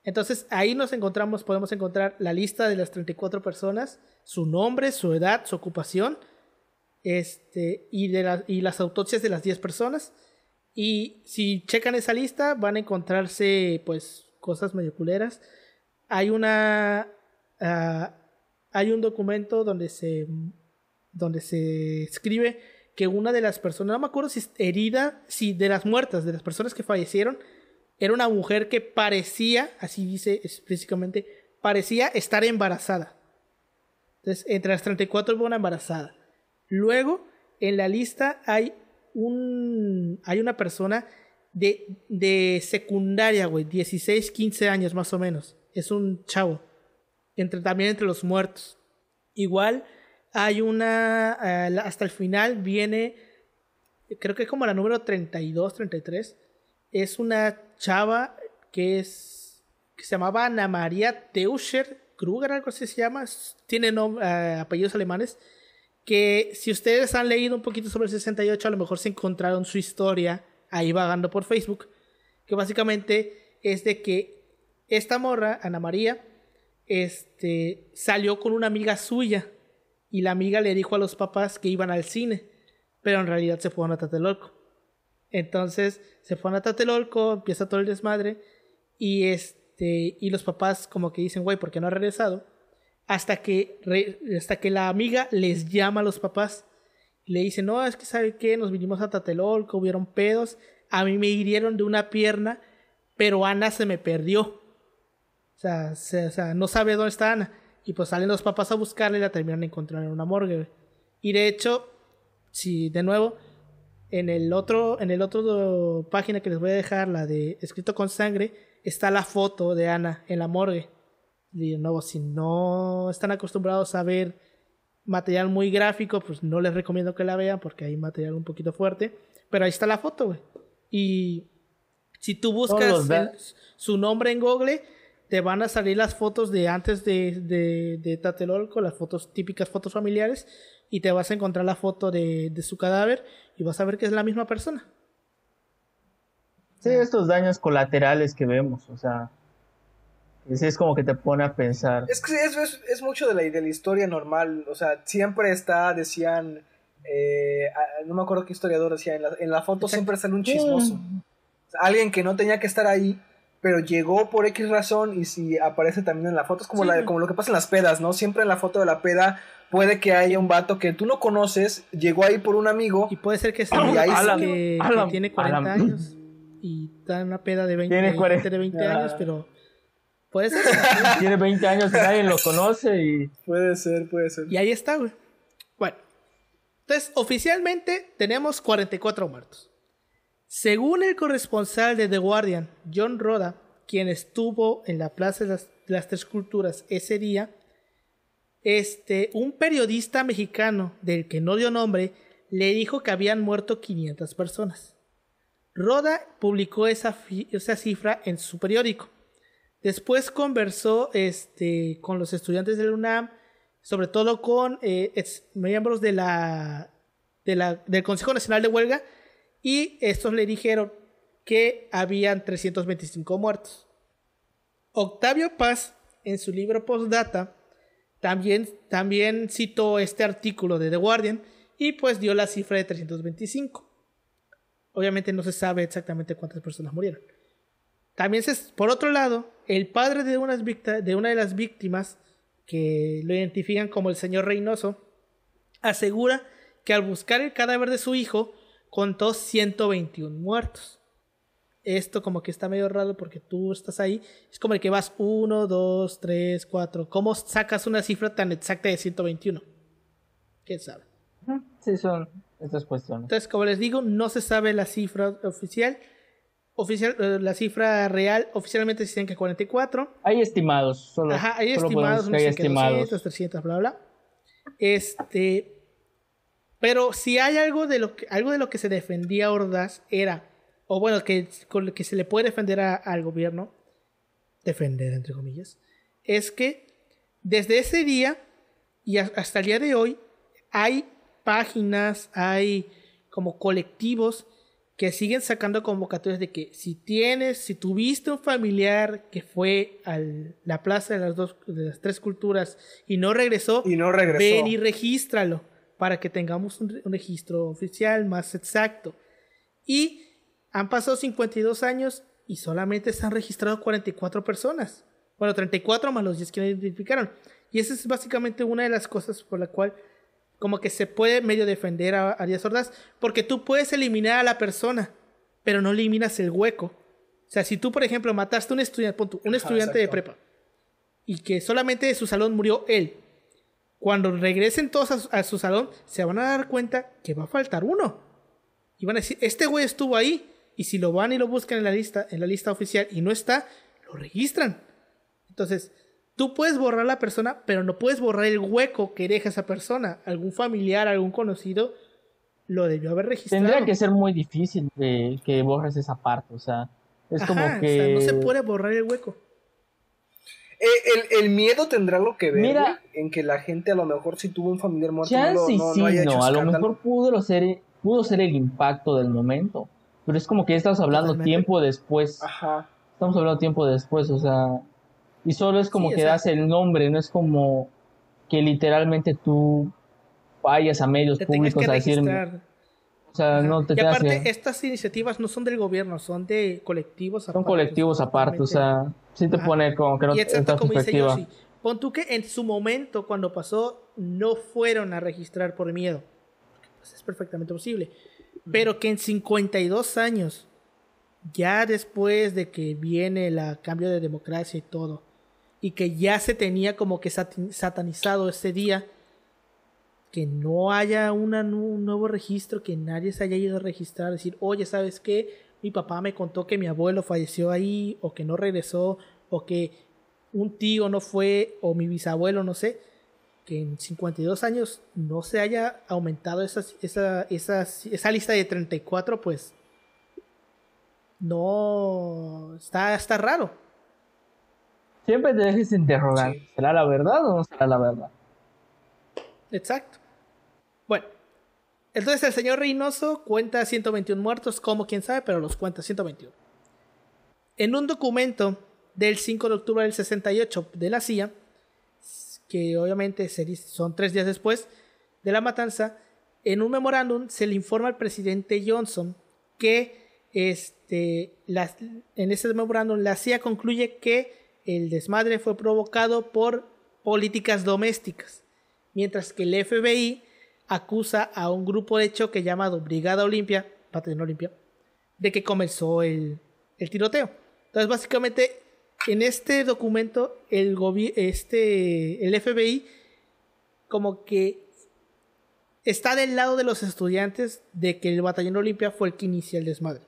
Entonces ahí nos encontramos, podemos encontrar la lista de las 34 personas, su nombre, su edad, su ocupación, este, y, de y las autopsias de las 10 personas. Y si checan esa lista van a encontrarse pues cosas medio Hay una... Ah, hay un documento donde se, donde se escribe que una de las personas, no me acuerdo si es herida, si de las muertas, de las personas que fallecieron, era una mujer que parecía, así dice específicamente, parecía estar embarazada. Entonces, entre las 34 hubo una embarazada. Luego, en la lista hay un hay una persona de, de secundaria, güey, 16, 15 años más o menos. Es un chavo. Entre, también entre los muertos. Igual hay una, eh, hasta el final viene, creo que es como la número 32, 33. Es una chava que es se llamaba Ana María Teuscher Kruger, algo así se llama, tiene eh, apellidos alemanes, que si ustedes han leído un poquito sobre el 68, a lo mejor se encontraron su historia ahí vagando por Facebook, que básicamente es de que esta morra, Ana María, este, salió con una amiga suya y la amiga le dijo a los papás que iban al cine, pero en realidad se fueron a loco. Entonces se fueron a Tatelolco, empieza todo el desmadre y este y los papás como que dicen, "Güey, ¿por qué no ha regresado?" Hasta que hasta que la amiga les llama a los papás y le dice, "No, es que sabe qué, nos vinimos a Tatelolco, hubieron pedos, a mí me hirieron de una pierna, pero Ana se me perdió." O sea, no sabe dónde está Ana. Y pues salen los papás a buscarla y la terminan encontrando en una morgue. Y de hecho, si de nuevo, en el otro, en el otro página que les voy a dejar, la de escrito con sangre, está la foto de Ana en la morgue. Y de nuevo, si no están acostumbrados a ver material muy gráfico, pues no les recomiendo que la vean porque hay material un poquito fuerte. Pero ahí está la foto, güey. Y si tú buscas su nombre en Google, te van a salir las fotos de antes de, de, de Tatelolco, las fotos típicas, fotos familiares, y te vas a encontrar la foto de, su cadáver y vas a ver que es la misma persona. Sí, estos daños colaterales que vemos, o sea, es, como que te pone a pensar. Es que es, es, mucho de la, de la historia normal, o sea, siempre está, decían, eh, no me acuerdo qué historiador decía, en la, foto siempre sale un chismoso. Mm. alguien que no tenía que estar ahí, pero llegó por X razón y si aparece también en la foto, es como, la, como lo que pasa en las pedas, ¿no? Siempre en la foto de la peda puede que haya un vato que tú no conoces, llegó ahí por un amigo. Y puede ser que esté ahí que, tiene 40 años y está en una peda de 20, 40? 20 años, pero puede ser. tiene 20 años y nadie lo conoce y puede ser, puede ser. Y ahí está, güey. Bueno, entonces oficialmente tenemos 44 muertos. Según el corresponsal de The Guardian, John Roda, quien estuvo en la Plaza de las Tres Culturas ese día, este, un periodista mexicano del que no dio nombre le dijo que habían muerto 500 personas. Roda publicó esa, cifra en su periódico. Después conversó este, con los estudiantes del UNAM, sobre todo con eh, miembros del Consejo Nacional de Huelga, y estos le dijeron que habían 325 muertos. Octavio Paz, en su libro Postdata, también, también citó este artículo de The Guardian y pues dio la cifra de 325. Obviamente no se sabe exactamente cuántas personas murieron. También, por otro lado, el padre de, de una de las víctimas, que lo identifican como el señor Reynoso, asegura que al buscar el cadáver de su hijo contó 121 muertos esto como que está medio raro porque tú estás ahí. Es como el que vas 1, 2, 3, 4. ¿Cómo sacas una cifra tan exacta de 121? ¿Quién sabe? Sí, son estas cuestiones. Entonces, como les digo, no se sabe la cifra oficial. Oficial, eh, la cifra real oficialmente dicen que 44. Hay estimados, solo. Ajá, hay estimados, no hay estimados. 300, bla, bla. Este, pero si hay algo de lo que algo de lo que se defendía Ordaz era o bueno, que, que se le puede defender al gobierno, defender entre comillas, es que desde ese día y hasta el día de hoy hay páginas, hay como colectivos que siguen sacando convocatorias de que si tienes, si tuviste un familiar que fue a la plaza de las dos, de las tres culturas y no regresó, y no ven y regístralo para que tengamos un, un, registro oficial más exacto. Y han pasado 52 años y solamente se han registrado 44 personas. Bueno, 34 más los 10 que identificaron. Y esa es básicamente una de las cosas por la cual como que se puede medio defender a, Arias Ordaz, porque tú puedes eliminar a la persona, pero no eliminas el hueco. O sea, si tú, por ejemplo, mataste a un estudiante, un estudiante de prepa, y que solamente de su salón murió él, cuando regresen todos a su salón, se van a dar cuenta que va a faltar uno. Y van a decir, este güey estuvo ahí, y si lo van y lo buscan en la lista, en la lista oficial y no está, lo registran. Entonces, tú puedes borrar a la persona, pero no puedes borrar el hueco que deja esa persona. Algún familiar, algún conocido, lo debió haber registrado. Tendría que ser muy difícil que borres esa parte, o sea, es como que... no se puede borrar el hueco. Eh, el, miedo tendrá lo que ver ¿eh? en que la gente a lo mejor si tuvo un familiar muerto no, no, sí, a lo mejor pudo ser, pudo ser el impacto del momento. Pero es como que ya estamos hablando tiempo después. Estamos hablando tiempo después, o sea. Y solo es como que das el nombre, no es como que literalmente tú vayas a medios públicos a decir. O sea, no te y aparte, estas iniciativas no son del gobierno, son de colectivos aparte. Son colectivos aparte, o sea, sin te poner como que no te pon tú que en su momento, cuando pasó, no fueron a registrar por miedo. Pues es perfectamente posible. Pero que en 52 años, ya después de que viene el cambio de democracia y todo, y que ya se tenía como que satanizado ese día, que no haya un nuevo registro, que nadie se haya ido a registrar, decir, oye, ¿sabes qué? Mi papá me contó que mi abuelo falleció ahí, o que no regresó, o que un tío no fue, o mi bisabuelo, no sé que en 52 años no se haya aumentado esa, lista de 34, pues no está, está raro. Siempre te dejes interrogar, ¿será la verdad o no será la verdad? Exacto. Bueno, entonces el señor Reynoso cuenta 121 muertos, como quién sabe, pero los cuenta 121. En un documento del 5 de octubre del 68 de la CIA, que obviamente son tres días después de la matanza, en un memorándum se le informa al presidente Johnson que este, en ese memorándum la CIA concluye que el desmadre fue provocado por políticas domésticas, mientras que el FBI acusa a un grupo de choque llamado Brigada Olimpia, patrón Olimpia, de que comenzó el, el tiroteo. Entonces, básicamente, en este documento el, FBI este, como que está del lado de los estudiantes de que el batallón Olimpia fue el que inicia el desmadre.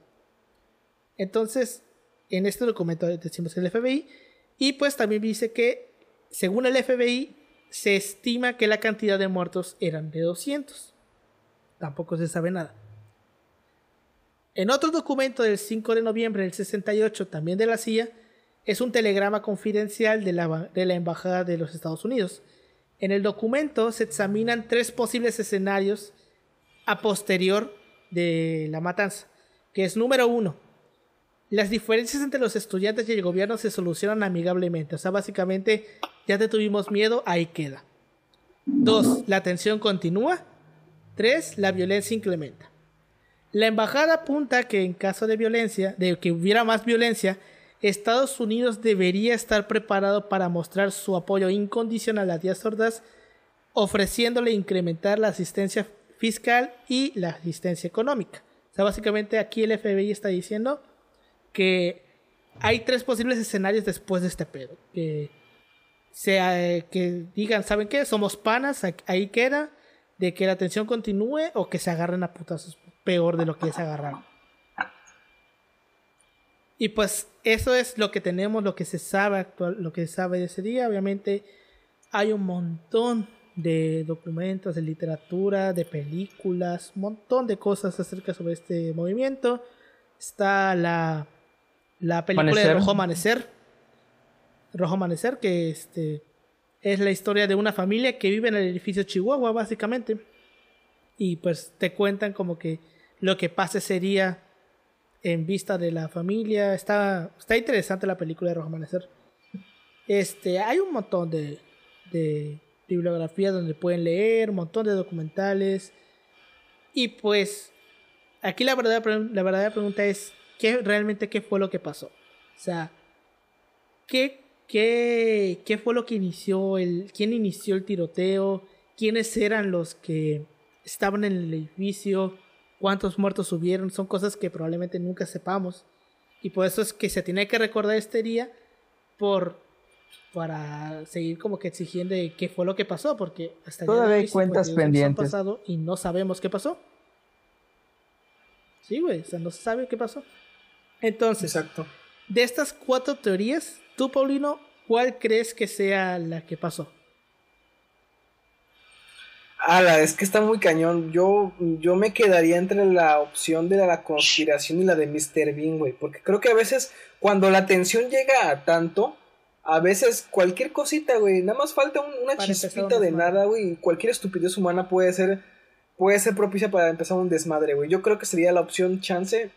Entonces, en este documento decimos el FBI y pues también dice que según el FBI se estima que la cantidad de muertos eran de 200. Tampoco se sabe nada. En otro documento del 5 de noviembre del 68, también de la CIA, es un telegrama confidencial de la, Embajada de los Estados Unidos. En el documento se examinan tres posibles escenarios a posterior de la matanza, que es número uno, las diferencias entre los estudiantes y el gobierno se solucionan amigablemente. O sea, básicamente, ya te tuvimos miedo, ahí queda. Dos, la tensión continúa. Tres, la violencia incrementa. La embajada apunta que en caso de violencia, de que hubiera más violencia, Estados Unidos debería estar preparado para mostrar su apoyo incondicional a Díaz sordas, ofreciéndole incrementar la asistencia fiscal y la asistencia económica. O sea, básicamente aquí el FBI está diciendo que hay tres posibles escenarios después de este pedo. Que, sea, eh, que digan, ¿saben qué? Somos panas, ahí queda, de que la tensión continúe o que se agarren a putazos peor de lo que ya se agarraron. Y pues eso es lo que tenemos, lo que se sabe actual, lo que se sabe de ese día. Obviamente hay un montón de documentos, de literatura, de películas, un montón de cosas acerca sobre este movimiento. Está la, la película de Rojo Amanecer. Rojo Amanecer, que este, es la historia de una familia que vive en el edificio Chihuahua, básicamente. Y pues te cuentan como que lo que pasa sería en vista de la familia. Está, está interesante la película de Rojo Amanecer. Este, hay un montón de, de bibliografías donde pueden leer, un montón de documentales. Y pues, aquí la verdadera, la verdadera pregunta es, ¿qué, realmente qué fue lo que pasó? O sea, ¿qué, qué, fue lo que inició, el, quién inició el tiroteo? ¿Quiénes eran los que estaban en el edificio? cuántos muertos hubieron, son cosas que probablemente nunca sepamos. Y por eso es que se tiene que recordar este día por para seguir como que exigiendo qué fue lo que pasó, porque hasta todavía hay cuentas pendientes pasado y no sabemos qué pasó. Sí, güey, o sea, no se sabe qué pasó. Entonces, Exacto. de estas cuatro teorías, tú, Paulino, ¿cuál crees que sea la que pasó? Ala, es que está muy cañón. Yo, yo me quedaría entre la opción de la conspiración y la de Mr. Bean, güey. Porque creo que a veces, cuando la tensión llega a tanto, a veces cualquier cosita, güey, nada más falta una chispita de nada, güey. Cualquier estupidez humana puede ser, puede ser propicia para empezar un desmadre, güey. Yo creo que sería la opción chance.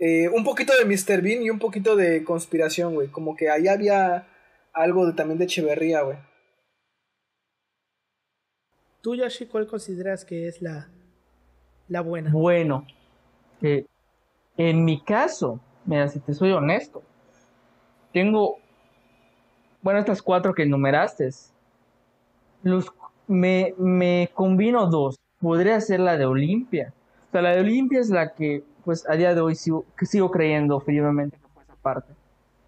Eh, un poquito de Mr. Bean y un poquito de conspiración, güey. Como que ahí había algo de, también de Echeverría, güey. Tú, Yoshi, ¿cuál consideras que es la, buena? Bueno, eh, en mi caso, mira, si te soy honesto, tengo, bueno, estas cuatro que enumeraste, los, me, me combino dos. Podría ser la de Olimpia. O sea, la de Olimpia es la que, pues, a día de hoy sigo, creyendo firmemente que fue esa parte.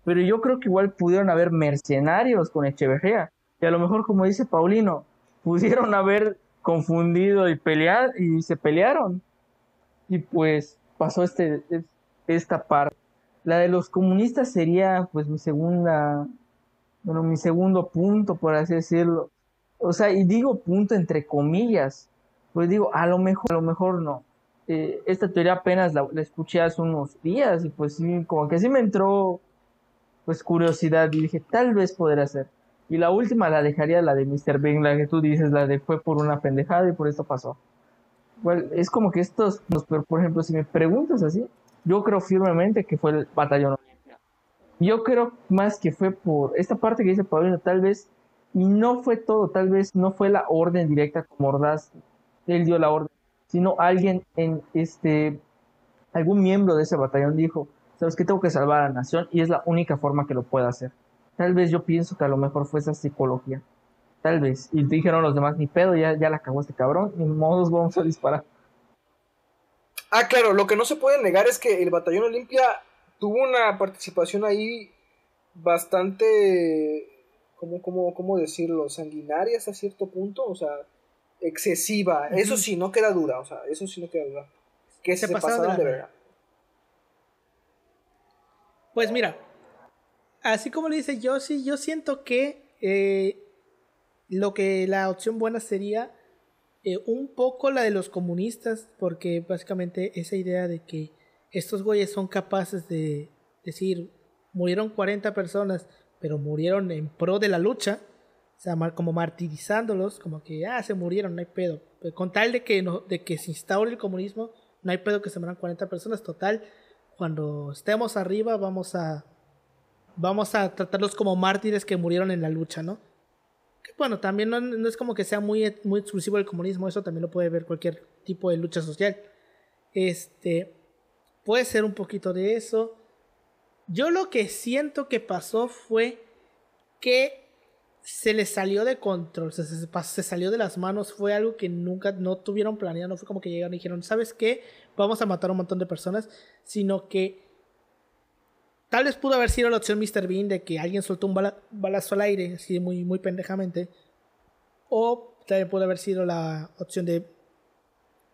Pero yo creo que igual pudieron haber mercenarios con Echeverría. Y a lo mejor, como dice Paulino, pudieron haber confundido y pelear y se pelearon. Y pues pasó este, esta parte. La de los comunistas sería pues mi segunda, bueno, mi segundo punto, por así decirlo. O sea, y digo punto entre comillas, pues digo, a lo mejor, a lo mejor no. Eh, esta teoría apenas la, escuché hace unos días y pues como que así me entró pues curiosidad y dije, tal vez podrá ser. Y la última la dejaría la de Mr. Bing, la que tú dices, la de fue por una pendejada y por esto pasó. Bueno, es como que estos, por ejemplo, si me preguntas así, yo creo firmemente que fue el batallón Olimpia. Yo creo más que fue por esta parte que dice Paulina, tal vez y no fue todo, tal vez no fue la orden directa como Ordaz, él dio la orden, sino alguien en este, algún miembro de ese batallón dijo, sabes que tengo que salvar a la nación y es la única forma que lo pueda hacer. Tal vez yo pienso que a lo mejor fue esa psicología. Tal vez. Y dijeron los demás, ni pedo, ya, ya la cagó este cabrón, ni modos vamos a disparar. Ah, claro, lo que no se puede negar es que el Batallón Olimpia tuvo una participación ahí bastante, ¿cómo, decirlo? Sanguinaria hasta cierto punto, o sea, excesiva. Eso sí, no queda dura, o sea, eso sí no queda dura. Que se, se pasaron de verdad. Pues mira, así como le dice Yoshi, yo siento que eh, lo que la opción buena sería eh, un poco la de los comunistas, porque básicamente esa idea de que estos güeyes son capaces de decir, murieron 40 personas, pero murieron en pro de la lucha, o sea, como martirizándolos, como que, ah, se murieron, no hay pedo. con tal de que, no, de que se instaure el comunismo, no hay pedo que se mueran 40 personas, total, cuando estemos arriba vamos a vamos a tratarlos como mártires que murieron en la lucha, ¿no? Que bueno, también no, es como que sea muy, exclusivo el comunismo, eso también lo puede ver cualquier tipo de lucha social. Este, puede ser un poquito de eso. Yo lo que siento que pasó fue que se les salió de control, se, se, salió de las manos, fue algo que nunca, no tuvieron planeado, no fue como que llegaron y dijeron, ¿sabes qué? Vamos a matar a un montón de personas, sino que Tal vez pudo haber sido la opción Mr. Bean de que alguien soltó un balazo al aire, así muy, muy pendejamente. O también pudo haber sido la opción de,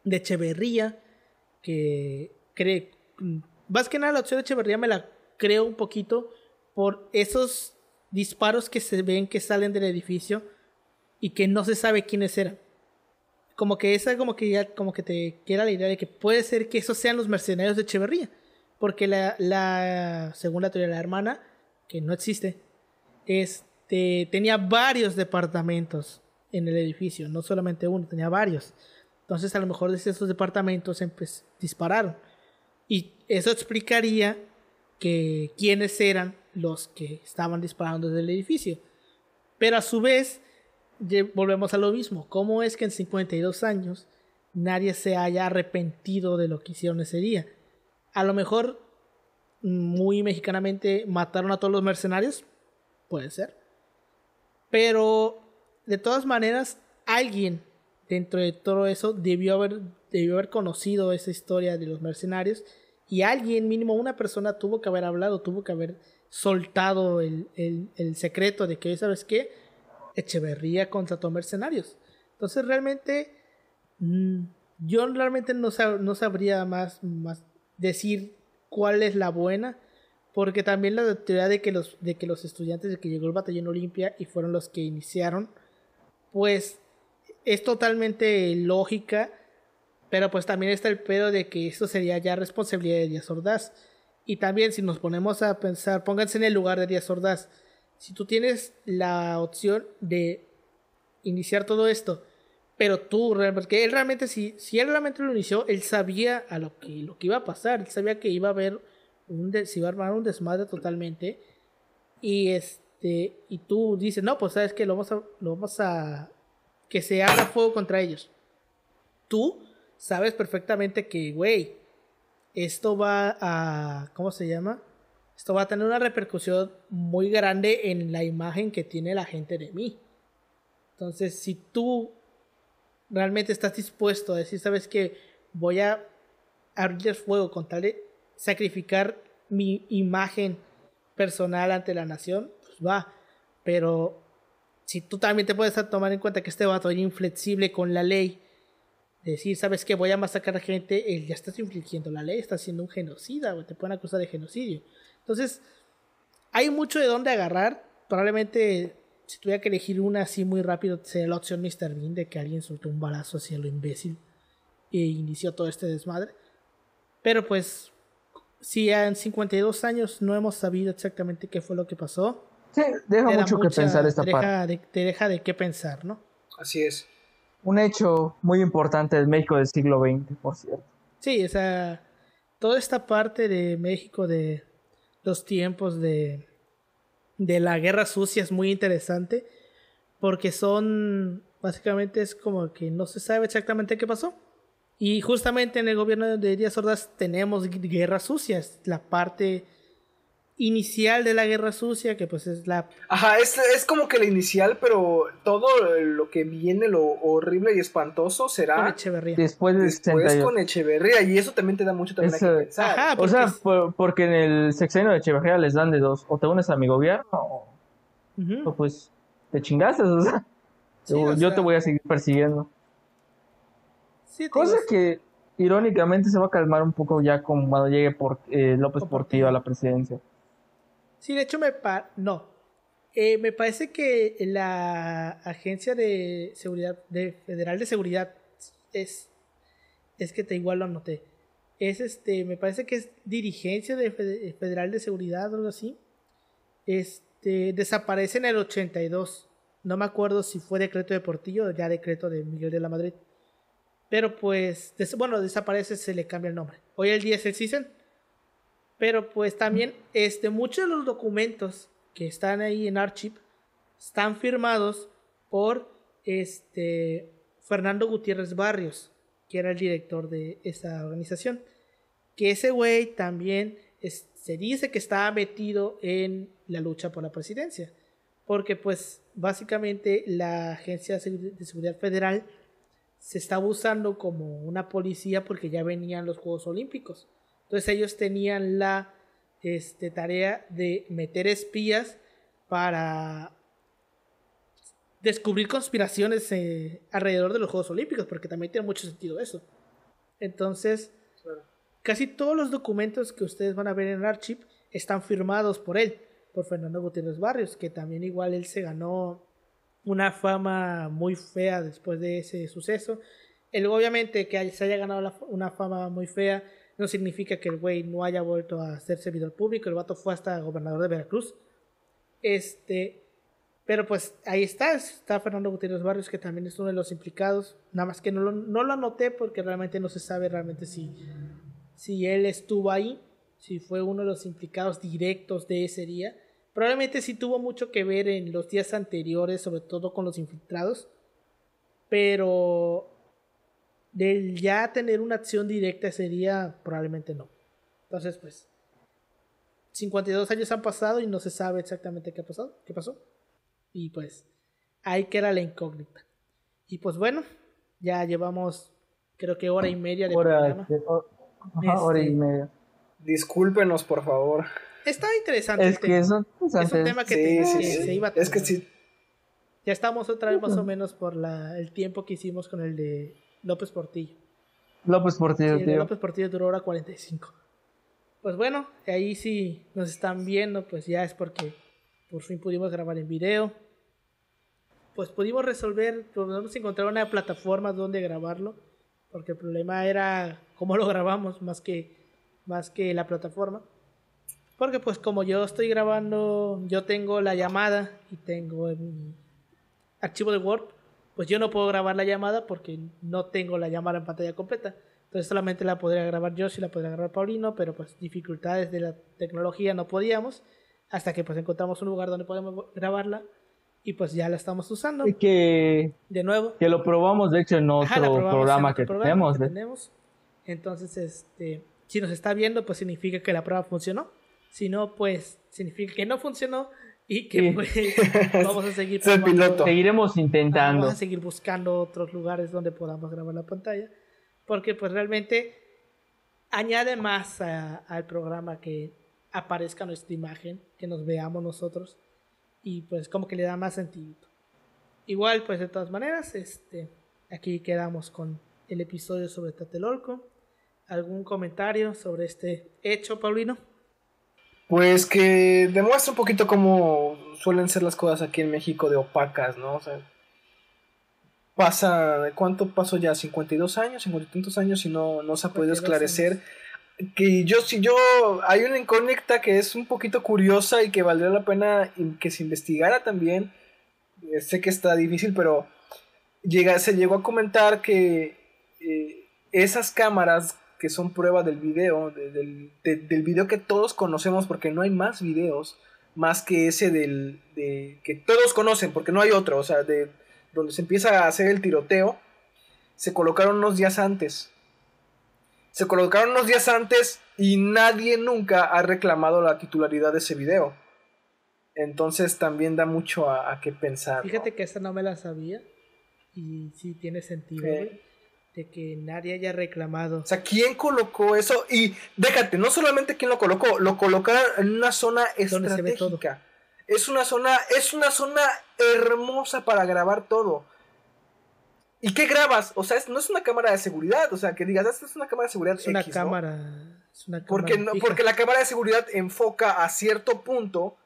de Echeverría, que cree. Mm, más que nada, la opción de Echeverría me la creo un poquito por esos disparos que se ven que salen del edificio y que no se sabe quiénes eran. Como que esa, como que como que te queda la idea de que puede ser que esos sean los mercenarios de Echeverría porque la, según la teoría de la hermana, que no existe, este, tenía varios departamentos en el edificio, no solamente uno, tenía varios. Entonces a lo mejor desde esos departamentos em, pues, dispararon. Y eso explicaría que quiénes eran los que estaban disparando desde el edificio. Pero a su vez, volvemos a lo mismo. ¿Cómo es que en 52 años nadie se haya arrepentido de lo que hicieron ese día? a lo mejor, muy mexicanamente, mataron a todos los mercenarios. Puede ser. Pero, de todas maneras, alguien dentro de todo eso debió haber, debió haber conocido esa historia de los mercenarios. Y alguien, mínimo una persona, tuvo que haber hablado, tuvo que haber soltado el, secreto de que, ¿sabes qué? Echeverría contrató mercenarios. Entonces realmente mm, yo realmente no, no sabría más, más decir cuál es la buena, porque también la teoría de que los, de que los estudiantes de que llegó el batallón Olimpia y fueron los que iniciaron, pues es totalmente lógica, pero pues también está el pedo de que esto sería ya responsabilidad de Díaz Ordaz. Y también si nos ponemos a pensar, pónganse en el lugar de Díaz Ordaz, si tú tienes la opción de iniciar todo esto, pero tú, porque él realmente, si, si él realmente lo inició, él sabía a lo que, lo que iba a pasar, él sabía que iba a haber un, iba a armar un desmadre totalmente. Y este, y tú dices, no, pues sabes que lo vamos a, lo vamos a, que se haga fuego contra ellos. Tú sabes perfectamente que, güey, esto va a, ¿cómo se llama? Esto va a tener una repercusión muy grande en la imagen que tiene la gente de mí. Entonces, si tú realmente estás dispuesto a decir, sabes que voy a abrir fuego con tal de sacrificar mi imagen personal ante la nación, pues va. Pero si tú también te puedes tomar en cuenta que este vato es inflexible con la ley, decir, sabes que voy a masacrar a gente, él ya estás infligiendo la ley, estás haciendo un genocida, o te pueden acusar de genocidio. Entonces, hay mucho de dónde agarrar. Probablemente si tuviera que elegir una así muy rápido, sería la opción Mr. Bean de que alguien soltó un balazo hacia lo imbécil e inició todo este desmadre. Pero pues, si en 52 años no hemos sabido exactamente qué fue lo que pasó. Sí, deja mucho que pensar esta deja parte. De, te deja de qué pensar, ¿no? Así es. Un hecho muy importante del México del siglo XX, por cierto. Sí, o sea, toda esta parte de México de los tiempos de de la guerra sucia es muy interesante porque son básicamente es como que no se sabe exactamente qué pasó. Y justamente en el gobierno de Díaz Ordaz tenemos guerras sucias, la parte inicial de la Guerra Sucia, que pues es la... Ajá, es, es como que la inicial, pero todo lo que viene, lo horrible y espantoso, será... Después, de con Echeverría, y eso también te da mucho también o sea, porque en el sexenio de Echeverría les dan de dos, o te unes a mi gobierno, o, pues te chingaste, o sea, yo te voy a seguir persiguiendo. Sí, Cosa que irónicamente se va a calmar un poco ya cuando llegue eh, López Portillo a la presidencia. Sí, de hecho me no. Eh, me parece que la agencia de seguridad, de Federal de Seguridad, es, es que te igual lo anoté. Es este, me parece que es dirigencia de Federal de Seguridad o algo así. Este, desaparece en el 82. No me acuerdo si fue decreto de Portillo o ya decreto de Miguel de la Madrid. Pero pues, bueno, desaparece, se le cambia el nombre. Hoy el día es el pero pues también este, muchos de los documentos que están ahí en Archip están firmados por este, Fernando Gutiérrez Barrios, que era el director de esa organización. Que ese güey también se dice que estaba metido en la lucha por la presidencia. Porque pues básicamente la Agencia de Seguridad Federal se está usando como una policía porque ya venían los Juegos Olímpicos. Entonces ellos tenían la este, tarea de meter espías para descubrir conspiraciones eh, alrededor de los Juegos Olímpicos, porque también tiene mucho sentido eso. Entonces, casi todos los documentos que ustedes van a ver en Archip están firmados por él, por Fernando Gutiérrez Barrios, que también igual él se ganó una fama muy fea después de ese suceso. Él obviamente que se haya ganado una fama muy fea no significa que el güey no haya vuelto a ser servidor público, el vato fue hasta gobernador de Veracruz. Este, pero pues ahí está, está Fernando Gutiérrez Barrios, que también es uno de los implicados, nada más que no lo, no lo anoté porque realmente no se sabe realmente si, si él estuvo ahí, si fue uno de los implicados directos de ese día. Probablemente sí tuvo mucho que ver en los días anteriores, sobre todo con los infiltrados, pero del ya tener una acción directa sería probablemente no. Entonces, pues, 52 años han pasado y no se sabe exactamente qué, ha pasado, qué pasó. Y pues, ahí queda la incógnita. Y pues bueno, ya llevamos creo que hora y media de hora, programa. Este, hora y media. Discúlpenos, por favor. Está interesante. Es que es un, tema que, se iba a Es que sí. Ya estamos otra vez más o menos por la, el tiempo que hicimos con el de López Portillo. López Portillo, López Portillo duró hora 45. Pues bueno, ahí sí nos están viendo, pues ya es porque por fin pudimos grabar en video. Pues pudimos resolver, pudimos encontrar una plataforma donde grabarlo, porque el problema era cómo lo grabamos más que, más que la plataforma. Porque pues como yo estoy grabando, yo tengo la llamada y tengo el archivo de Word, pues yo no puedo grabar la llamada porque no tengo la llamada en pantalla completa. Entonces solamente la podría grabar yo, si la podría grabar Paulino, pero pues dificultades de la tecnología no podíamos, hasta que pues encontramos un lugar donde podemos grabarla y pues ya la estamos usando. que de nuevo que lo probamos de hecho en otro programa que, ¿eh? tenemos, Entonces, este, si nos está viendo, pues significa que la prueba funcionó. Si no, pues significa que no funcionó y que pues vamos a seguir seguiremos intentando. Vamos a seguir buscando otros lugares donde podamos grabar la pantalla. Porque pues realmente añade más al programa que aparezca nuestra imagen, que nos veamos nosotros. Y pues como que le da más sentido. Igual pues de todas maneras, este, aquí quedamos con el episodio sobre Tatelolco. ¿Algún comentario sobre este hecho, Paulino? pues que demuestra un poquito cómo suelen ser las cosas aquí en México de opacas, ¿no? O sea, pasa, ¿cuánto pasó ya? 52 años, 50 y tantos años y no, no se ha podido esclarecer. Que yo, si yo, hay una incógnita que es un poquito curiosa y que valdría la pena que se investigara también. Eh, sé que está difícil, pero llega, se llegó a comentar que eh, esas cámaras que son prueba del video, del, video que todos conocemos, porque no hay más videos más que ese del de, que todos conocen, porque no hay otro, o sea, de donde se empieza a hacer el tiroteo, se colocaron unos días antes. Se colocaron unos días antes y nadie nunca ha reclamado la titularidad de ese video. Entonces también da mucho a, que qué pensar. Fíjate que esta no me la sabía y sí tiene sentido de que nadie haya reclamado. O sea, ¿quién colocó eso? Y déjate, no solamente quién lo colocó, lo colocaron en una zona estratégica. Es una zona, es una zona hermosa para grabar todo. ¿Y qué grabas? O sea, no es una cámara de seguridad, o sea, que digas, esta es una cámara de seguridad. Es una cámara. Es porque, porque la cámara de seguridad enfoca a cierto punto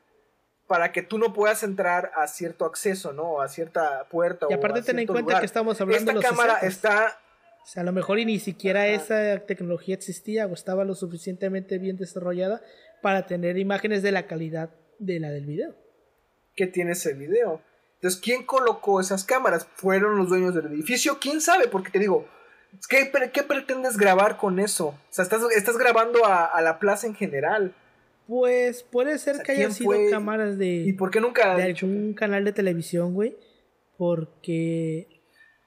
para que tú no puedas entrar a cierto acceso, ¿no? A cierta puerta. Y aparte ten en cuenta que estamos hablando de los cámara está o sea, a lo mejor y ni siquiera esa tecnología existía o estaba lo suficientemente bien desarrollada para tener imágenes de la calidad de la del video. ¿Qué tiene ese video? Entonces, ¿quién colocó esas cámaras? ¿Fueron los dueños del edificio? ¿Quién sabe? Porque te digo, ¿qué, qué pretendes grabar con eso? O sea, estás, estás grabando a, la plaza en general. Pues puede ser que hayan sido cámaras de. ¿Y por qué nunca? De hecho un canal de televisión, güey. Porque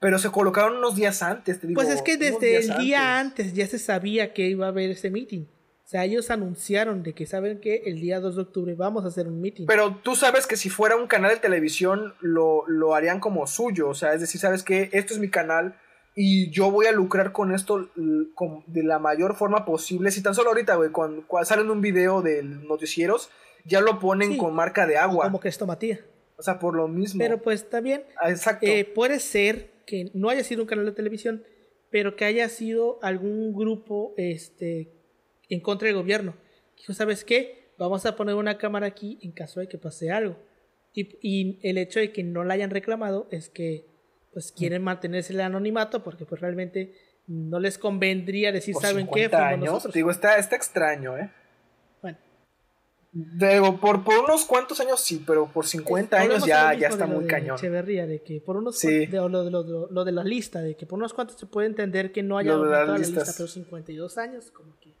pero se colocaron unos días antes. Te digo, pues es que desde el día antes. ya se sabía que iba a haber ese meeting. O sea, ellos anunciaron de que saben que el día 2 de octubre vamos a hacer un meeting. Pero tú sabes que si fuera un canal de televisión lo, harían como suyo. O sea, es decir, sabes que esto es mi canal, y yo voy a lucrar con esto de la mayor forma posible. Si tan solo ahorita, güey, cuando, salen un video de noticieros, ya lo ponen con marca de agua. Como que estomatía. O sea, por lo mismo. Pero pues también. Ah, exacto. Eh, puede ser que no haya sido un canal de televisión, pero que haya sido algún grupo este, en contra del gobierno. Dijo, ¿sabes qué? Vamos a poner una cámara aquí en caso de que pase algo. Y, el hecho de que no la hayan reclamado es que pues quieren mantenerse el anonimato porque pues realmente no les convendría decir, ¿saben qué? Años, Digo, está, está extraño, ¿eh? Debo, por, unos cuantos años sí, pero por 50 años ya, ya está muy cañón. Echeverría, de que por unos de, lo, de, la lista, de que por unos cuantos se puede entender que no haya aumentado lista, pero 52 años, como que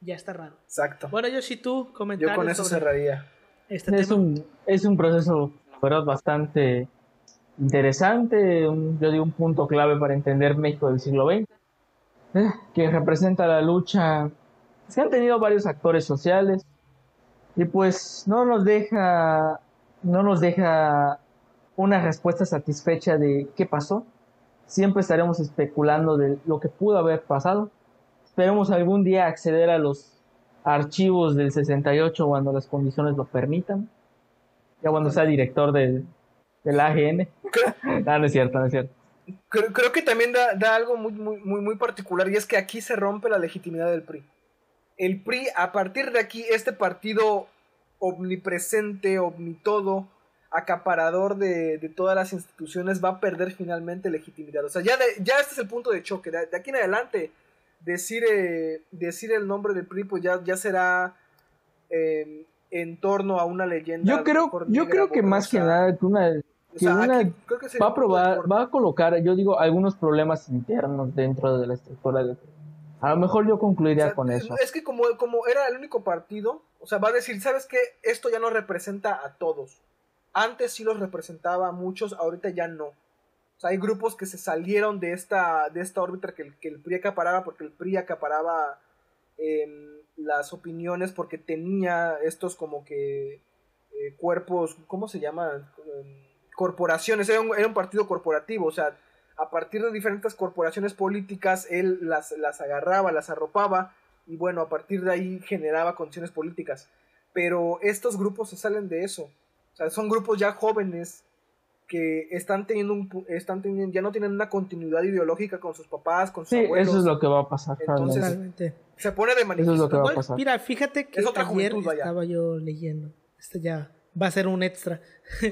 ya está raro. Exacto. Bueno, yo si tú comentarios Yo con eso cerraría. Este es, Un, es un proceso, bastante interesante, yo digo un punto clave para entender México del siglo XX, eh, que representa la lucha, se han tenido varios actores sociales, y pues no nos deja no nos deja una respuesta satisfecha de qué pasó. Siempre estaremos especulando de lo que pudo haber pasado. Esperemos algún día acceder a los archivos del 68 cuando las condiciones lo permitan. Ya cuando sea director del, del AGN. no, ah, no es cierto, no es cierto. Creo, que también da, algo muy, muy, muy particular y es que aquí se rompe la legitimidad del PRI el PRI, a partir de aquí, este partido omnipresente, omnitodo, acaparador de, todas las instituciones, va a perder finalmente legitimidad. O sea, ya, este es el punto de choque. De, aquí en adelante, decir, eh, decir el nombre del PRI, pues ya, ya será em, en torno a una leyenda. Yo creo, yo creo que más que nada, que una va a probar, va a colocar, yo digo, algunos problemas internos dentro de la estructura del a lo mejor yo concluiría con eso. Es que como, como era el único partido, o sea, va a decir, ¿sabes qué? Esto ya no representa a todos. Antes sí los representaba a muchos, ahorita ya no. O sea, hay grupos que se salieron de esta, de esta órbita que, el PRI acaparaba porque el PRI acaparaba em, las opiniones porque tenía estos como que eh, cuerpos, ¿cómo se llama? Em, corporaciones, era un partido corporativo, o sea, a partir de diferentes corporaciones políticas, él las, agarraba, las arropaba y bueno, a partir de ahí generaba condiciones políticas. Pero estos grupos se salen de eso. O sea, son grupos ya jóvenes que están teniendo, un, están teniendo ya no tienen una continuidad ideológica con sus papás, con sus sí, Eso es lo que va a pasar. Entonces, se pone de manifiesto. Mira, fíjate que es ayer estaba yo leyendo. Este ya va a ser un extra.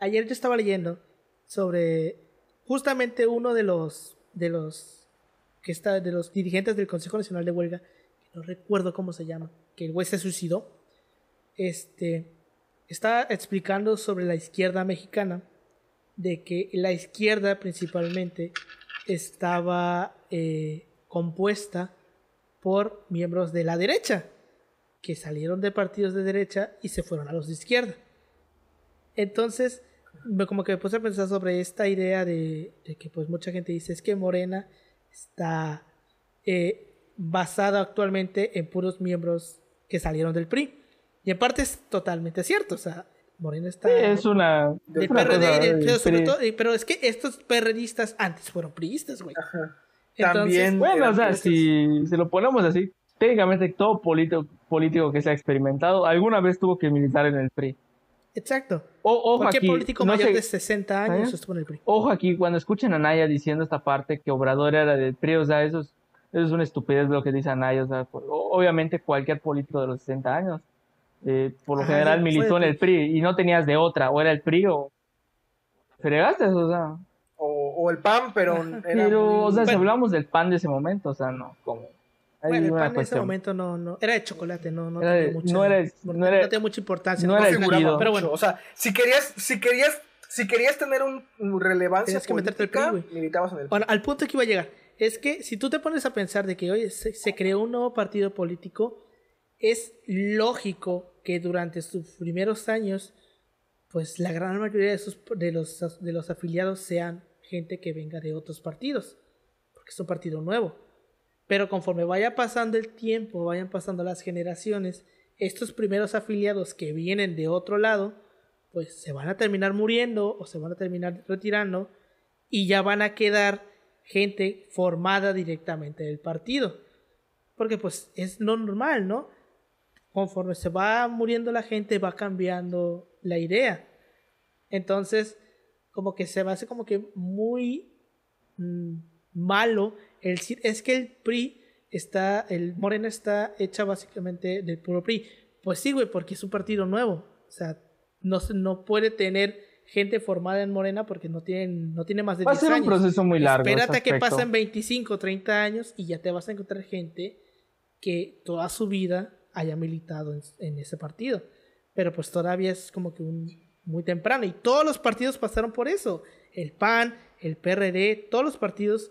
ayer yo estaba leyendo sobre justamente uno de los, de los, que está, de los dirigentes del Consejo Nacional de Huelga, que no recuerdo cómo se llama, que el güey se suicidó, este, está explicando sobre la izquierda mexicana, de que la izquierda principalmente estaba eh, compuesta por miembros de la derecha, que salieron de partidos de derecha y se fueron a los de izquierda. Entonces, como que me puse a pensar sobre esta idea de, que pues mucha gente dice es que Morena está eh, basada actualmente en puros miembros que salieron del PRI. Y en parte es totalmente cierto, o sea, Morena está... Sí, es una... pero, es que estos perredistas antes fueron priistas, güey. Bueno, o sea, si, si lo ponemos así, técnicamente todo político, político que se ha experimentado alguna vez tuvo que militar en el PRI. Exacto. O, ojo político mayor de 60 años estuvo en el PRI. Ojo aquí, cuando escuchen a Naya diciendo esta parte que Obrador era del PRI, o sea, eso es, una estupidez lo que dice Anaya. O sea, obviamente cualquier político de los 60 años, eh, por lo general militó en el PRI y no tenías de otra, o era el PRI o fregaste, o sea. O, el PAN, pero... o sea, si hablamos del PAN de ese momento, o sea, no, como bueno, el pan en ese momento no, no, era de chocolate, no, no, tenía, mucha, no, tenía mucha importancia. No, era pero bueno, o sea, si querías, si querías, si querías tener un, relevancia, que meterte el Bueno, al punto que iba a llegar es que si tú te pones a pensar de que hoy se, creó un nuevo partido político, es lógico que durante sus primeros años, pues la gran mayoría de, sus, los, de los afiliados sean gente que venga de otros partidos, porque es un partido nuevo. Pero conforme vaya pasando el tiempo, vayan pasando las generaciones, estos primeros afiliados que vienen de otro lado, pues se van a terminar muriendo o se van a terminar retirando y ya van a quedar gente formada directamente del partido. Porque pues es no normal, ¿no? Conforme se va muriendo la gente va cambiando la idea. Entonces, como que se va como que muy mm, malo es que el PRI está, el Morena está hecha básicamente del puro PRI. Pues sí, güey, porque es un partido nuevo. O sea, no, no puede tener gente formada en Morena porque no tienen no tiene más de 10 años. Va a ser un proceso muy largo. Espérate a que pasen 25, 30 años y ya te vas a encontrar gente que toda su vida haya militado en, ese partido. Pero pues todavía es como que muy temprano y todos los partidos pasaron por eso. El PAN, el PRD, todos los partidos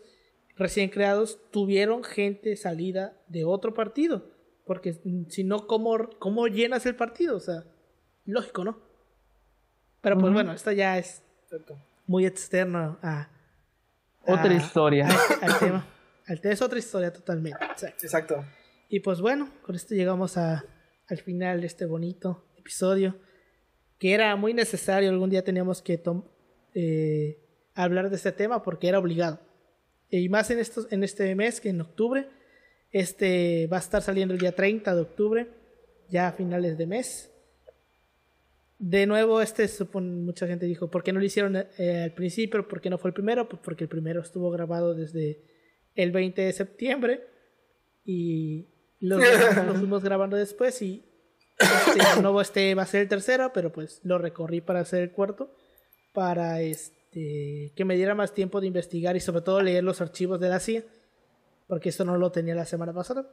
recién creados tuvieron gente salida de otro partido. Porque si no, ¿cómo, ¿cómo, llenas el partido? O sea, lógico, ¿no? Pero pues bueno, esto ya es muy externo a... otra historia. al tema. Al es otra historia totalmente. Exacto. Y pues bueno, con esto llegamos al final de este bonito episodio. Que era muy necesario, algún día teníamos que eh, hablar de este tema porque era obligado y más en, estos, en este mes, que en octubre. Este va a estar saliendo el día 30 de octubre, ya a finales de mes. De nuevo, este mucha gente dijo, ¿por qué no lo hicieron eh, al principio? ¿Por qué no fue el primero? Pues porque el primero estuvo grabado desde el 20 de septiembre y los, los fuimos grabando después y este, de nuevo este va a ser el tercero, pero pues lo recorrí para hacer el cuarto, para este este, que me diera más tiempo de investigar y sobre todo leer los archivos de la CIA, porque esto no lo tenía la semana pasada.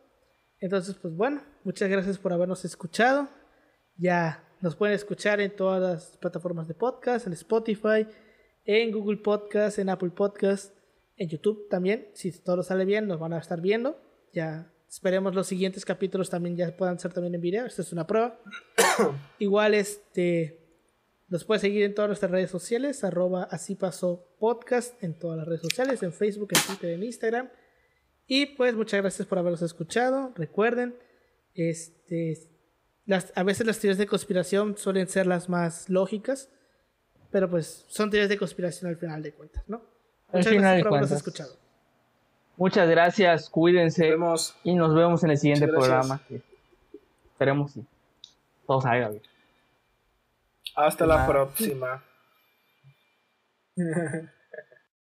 Entonces, pues bueno, muchas gracias por habernos escuchado. Ya nos pueden escuchar en todas las plataformas de podcast, en Spotify, en Google Podcast, en Apple Podcast, en YouTube también. Si todo sale bien, nos van a estar viendo. Ya esperemos los siguientes capítulos también ya puedan ser también en video. esto es una prueba. Igual, este los puedes seguir en todas nuestras redes sociales, arroba así podcast en todas las redes sociales, en Facebook, en Twitter, en Instagram. Y pues muchas gracias por habernos escuchado. Recuerden, este, a veces las teorías de conspiración suelen ser las más lógicas, pero pues son teorías de conspiración al final de cuentas, ¿no? Muchas gracias por habernos escuchado. Muchas gracias, cuídense. y nos vemos en el siguiente programa. esperemos que todos salga bien. Hasta la próxima.